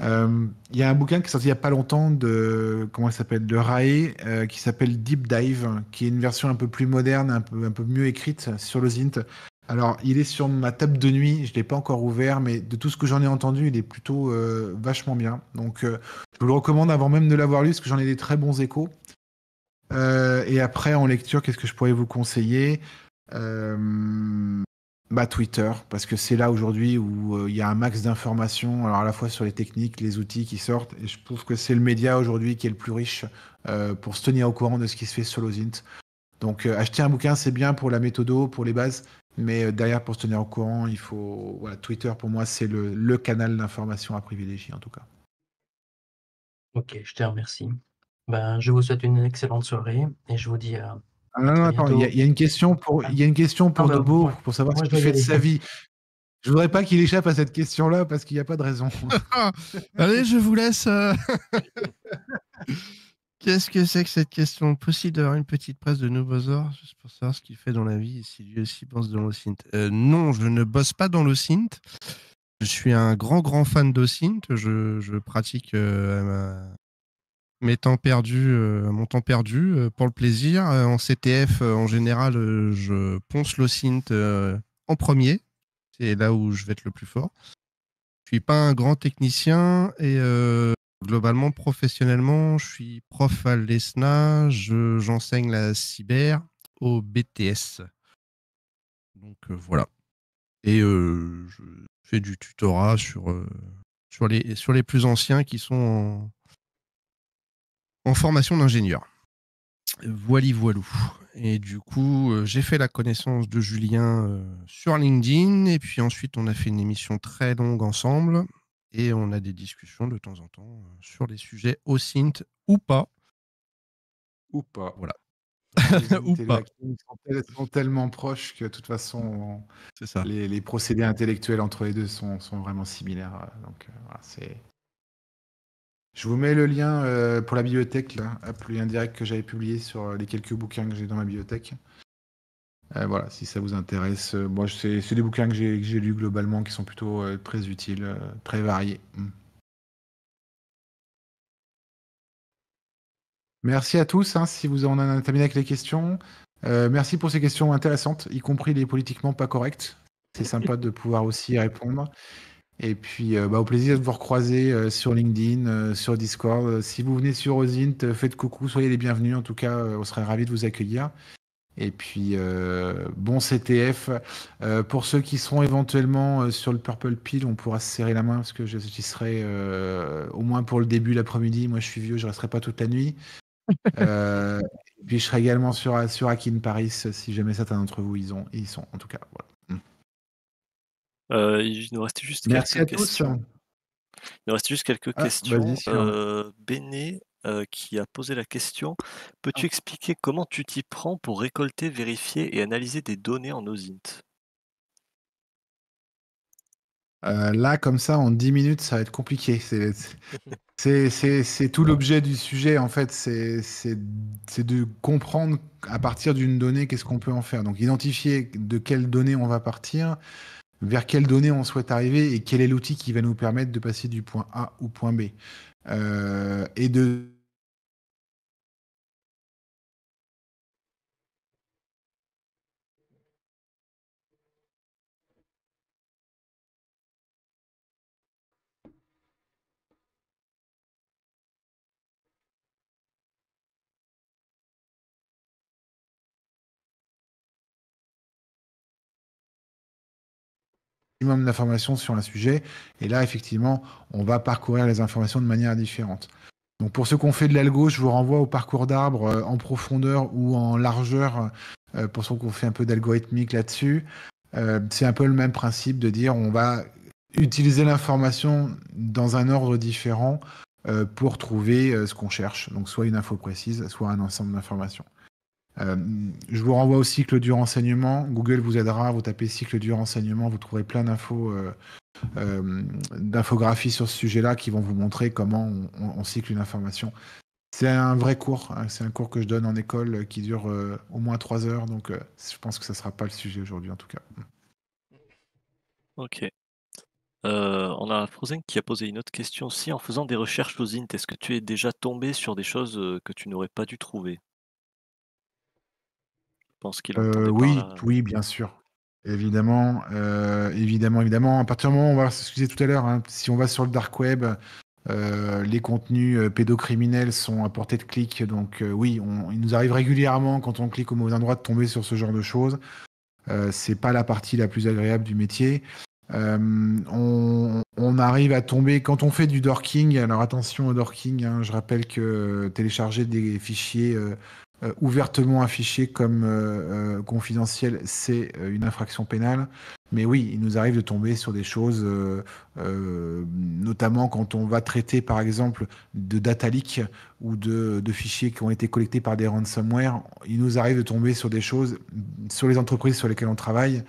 Euh, il y a un bouquin qui est sorti il n'y a pas longtemps de comment il s'appelle de Rae qui s'appelle Deep Dive, qui est une version un peu plus moderne, un peu, mieux écrite sur le Zint. Alors il est sur ma table de nuit, je l'ai pas encore ouvert, mais de tout ce que j'en ai entendu, il est plutôt vachement bien. Donc je vous le recommande avant même de l'avoir lu, parce que j'en ai des très bons échos. Euh, et après, en lecture, qu'est-ce que je pourrais vous conseiller euh, bah, Twitter, parce que c'est là aujourd'hui où euh, il y a un max d'informations, alors à la fois sur les techniques, les outils qui sortent, et je trouve que c'est le média aujourd'hui qui est le plus riche pour se tenir au courant de ce qui se fait sur Lozint. Donc acheter un bouquin, c'est bien pour la méthodo, pour les bases, mais derrière, pour se tenir au courant, il faut. Twitter, pour moi, c'est le, le, canal d'information à privilégier, en tout cas. Ok, je te remercie. Ben, je vous souhaite une excellente soirée et je vous dis euh, ah à. non, non, attends, il y, a une question pour, ah. il y a une question ah pour bah, pour savoir ce qu'il fait de sa vie. Je ne voudrais pas qu'il échappe à cette question-là parce qu'il n'y a pas de raison. Allez, je vous laisse. Euh, Qu'est-ce que c'est que cette question Possible d'avoir une petite presse de Nouveaux juste pour savoir ce qu'il fait dans la vie et si lui aussi pense dans l'OSINT. Euh, non, je ne bosse pas dans l'OSINT. Je suis un grand, grand fan d'OSINT. Je, je pratique mes temps perdus, euh, mon temps perdu euh, pour le plaisir. Euh, en CTF, en général, je ponce l'OSINT en premier. C'est là où je vais être le plus fort. Je suis pas un grand technicien et globalement, professionnellement, je suis prof à l'ESNA. J'enseigne la cyber au BTS. Donc voilà. Et je fais du tutorat sur, sur, les, sur les plus anciens qui sont en formation d'ingénieur. Voili voilou. Et du coup, euh, j'ai fait la connaissance de Julien euh, sur LinkedIn. Et puis ensuite, on a fait une émission très longue ensemble. Et on a des discussions de temps en temps euh, sur les sujets au synth ou pas. Ou pas. Voilà. ou pas. sont, tellement proches que de toute façon, Les, procédés intellectuels entre les deux sont, sont vraiment similaires. Donc voilà, c'est je vous mets le lien euh, pour la bibliothèque, le lien direct que j'avais publié sur euh, les quelques bouquins que j'ai dans ma bibliothèque. Euh, voilà, si ça vous intéresse. Moi, c'est, des bouquins que j'ai, lus globalement qui sont plutôt très utiles, très variés. Mm. Merci à tous hein, si vous en avez terminé avec les questions. merci pour ces questions intéressantes, y compris les politiquement pas correctes. C'est sympa de pouvoir aussi y répondre. Et puis, euh, bah, au plaisir de vous recroiser euh, sur LinkedIn, euh, sur Discord. Si vous venez sur Osint, faites coucou, soyez les bienvenus. En tout cas, on serait ravis de vous accueillir. Et puis, bon CTF. pour ceux qui seront éventuellement sur le Purple Peel, on pourra se serrer la main parce que j'y serai au moins pour le début l'après-midi. Moi, je suis vieux, je ne resterai pas toute la nuit. puis, je serai également sur, sur Akin Paris si jamais certains d'entre vous ils, sont. En tout cas, euh, il nous restait juste quelques ah, questions. Il nous restait juste quelques questions. Euh, Béné euh, qui a posé la question Peux-tu ah. expliquer comment tu t'y prends pour récolter, vérifier et analyser des données en OSINT là, comme ça, en 10 minutes, ça va être compliqué. C'est tout l'objet du sujet, en fait. C'est de comprendre à partir d'une donnée qu'est-ce qu'on peut en faire. Donc, identifier de quelles données on va partir, vers quelles données on souhaite arriver et quel est l'outil qui va nous permettre de passer du point A au point B. Euh, et de d'informations sur un sujet. Et là, effectivement, on va parcourir les informations de manière différente. Donc pour ceux qu'on fait de l'algo, je vous renvoie au parcours d'arbre euh, en profondeur ou en largeur, euh, pour ceux qu'on fait un peu d'algorithmique là-dessus. Euh, c'est un peu le même principe de dire on va utiliser l'information dans un ordre différent pour trouver ce qu'on cherche. Donc soit une info précise, soit un ensemble d'informations. Euh, je vous renvoie au cycle du renseignement. Google vous aidera. Vous tapez cycle du renseignement, vous trouverez plein d'infos, euh, euh, d'infographies sur ce sujet-là qui vont vous montrer comment on, cycle une information. C'est un vrai cours. Hein, c'est un cours que je donne en école qui dure au moins trois heures. Donc, je pense que ça ne sera pas le sujet aujourd'hui, en tout cas. Ok. on a Frozen qui a posé une autre question aussi. En faisant des recherches aux est-ce que tu es déjà tombé sur des choses que tu n'aurais pas dû trouver qu'il euh, Oui, euh. oui, bien sûr. Évidemment, euh, évidemment, évidemment. À partir du moment où on va s'excuser tout à l'heure, hein, si on va sur le dark web, les contenus pédocriminels sont à portée de clic. Donc oui, il nous arrive régulièrement quand on clique au mauvais endroit de tomber sur ce genre de choses. c'est pas la partie la plus agréable du métier. on, arrive à tomber quand on fait du dorking. Alors attention au dorking. Hein. je rappelle que télécharger des fichiers euh, ouvertement affiché comme euh, euh, confidentiel, c'est une infraction pénale. Mais oui, il nous arrive de tomber sur des choses, notamment quand on va traiter, par exemple, de data leak ou de, fichiers qui ont été collectés par des ransomware. Il nous arrive de tomber sur des choses sur les entreprises sur lesquelles on travaille,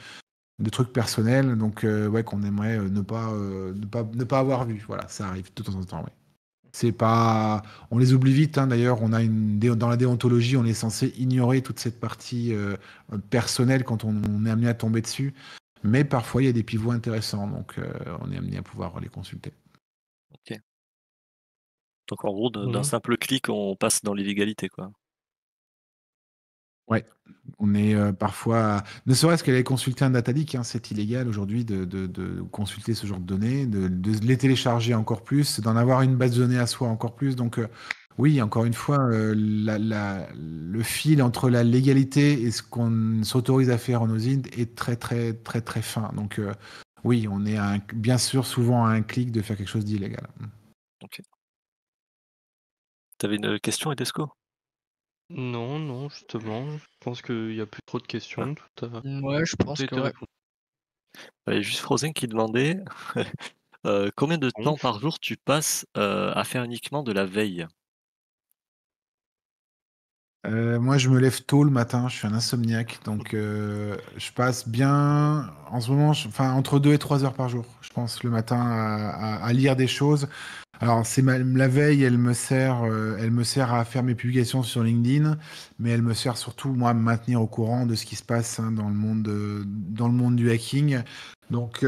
de trucs personnels, donc ouais, qu'on aimerait ne pas, ne, pas, avoir vu. Voilà, ça arrive de temps en temps. oui. C'est pas, on les oublie vite. Hein, d'ailleurs, on a une dans la déontologie, on est censé ignorer toute cette partie euh, personnelle quand on, est amené à tomber dessus. Mais parfois, il y a des pivots intéressants, donc euh, on est amené à pouvoir les consulter. Ok. Donc en gros, d'un simple clic, on passe dans l'illégalité, quoi. Oui, on est euh, parfois, ne serait-ce qu'aller consulter un data leak, hein, c'est illégal aujourd'hui de, consulter ce genre de données, de, les télécharger encore plus, d'en avoir une base de données à soi encore plus. Donc euh, oui, encore une fois, euh, le fil entre la légalité et ce qu'on s'autorise à faire en OSINT est très très très très fin. Donc oui, on est bien sûr souvent à un clic de faire quelque chose d'illégal. Ok. Tu avais une question, Edesco non, non, justement, je pense qu'il n'y a plus trop de questions. Ah. Tout à... Mm, ouais, je pense que. Ouais. juste Frozen qui demandait euh, combien de temps par jour tu passes euh, à faire uniquement de la veille euh, moi, je me lève tôt le matin, je suis un insomniaque, donc euh, je passe bien, en ce moment, enfin, entre 2 et 3 heures par jour, je pense, le matin à, lire des choses. Alors, c'est la veille, elle me sert, euh, elle me sert à faire mes publications sur LinkedIn, mais elle me sert surtout, moi, à me maintenir au courant de ce qui se passe hein, dans le monde, dans le monde du hacking. Donc,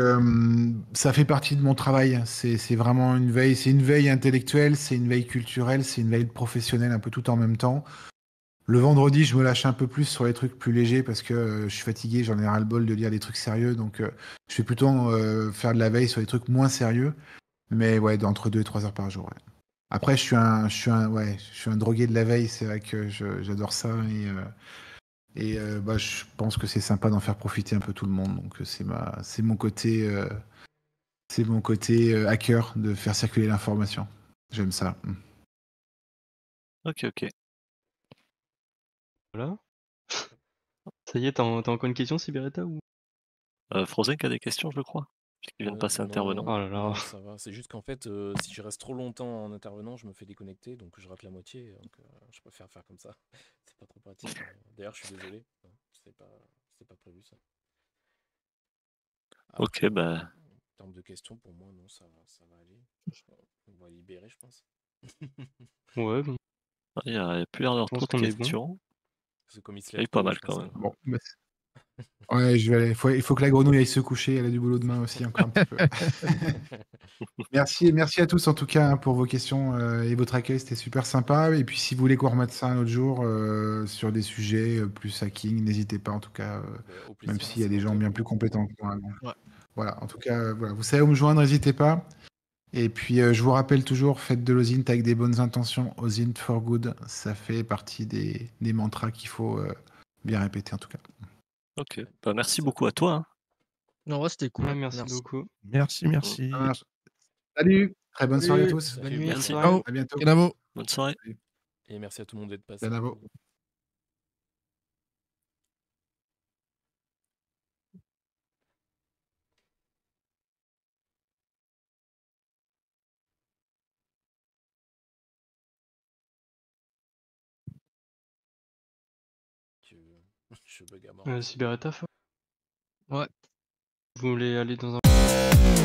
ça fait partie de mon travail. C'est vraiment une veille, c'est une veille intellectuelle, c'est une veille culturelle, c'est une veille professionnelle, un peu tout en même temps. Le vendredi, je me lâche un peu plus sur les trucs plus légers parce que euh, je suis fatigué, j'en ai ras le bol de lire des trucs sérieux. Donc, euh, je vais plutôt euh, faire de la veille sur les trucs moins sérieux. Mais ouais, entre 2 et trois heures par jour. Après, je suis, un, je, suis un, ouais, je suis un drogué de la veille. C'est vrai que j'adore ça. Et, et bah, je pense que c'est sympa d'en faire profiter un peu tout le monde. Donc, c'est mon côté, c'est mon côté hacker de faire circuler l'information. J'aime ça. Hmm. Ok, ok. Voilà. Ça y est, t'as, encore une question, Cybereta ou... Euh, qui a des questions, je le crois. Il vient de euh, passer intervenant. oh là là. ça va. C'est juste qu'en fait, euh, si je reste trop longtemps en intervenant, je me fais déconnecter, donc je rate la moitié. Donc euh, je préfère faire comme ça. C'est pas trop pratique. Hein. D'ailleurs, je suis désolé. Hein, c'est pas, prévu ça. ok, bah. En termes de questions, pour moi, non, ça, ça va aller. On va libérer, je pense. ouais, bon. Il n'y a, plus l'air d'avoir de questions il pas mal quand même. je Faut, il faut que la grenouille aille se coucher. Elle a du boulot demain aussi, encore un petit peu. merci, à tous en tout cas hein, pour vos questions euh, et votre accueil. C'était super sympa. Et puis, si vous voulez qu'on remette ça un autre jour euh, sur des sujets euh, plus hacking, n'hésitez pas en tout cas, même s'il y a hein, des gens bien plus compétents que moi. Voilà, en tout cas, voilà. vous savez où me joindre, n'hésitez pas. Et puis, euh, je vous rappelle toujours, faites de l'OSINT avec des bonnes intentions. OSINT for good, ça fait partie des, mantras qu'il faut euh, bien répéter en tout cas. Ok, bah, merci beaucoup à toi. Hein. Non, c'était cool. merci, beaucoup. Merci, merci. Salut, très bonne soirée à tous. Bonne Merci. À bientôt. Bonne soirée. Et merci à tout le monde d'être passé. Je bug à mort. Ouais. Vous voulez aller dans un.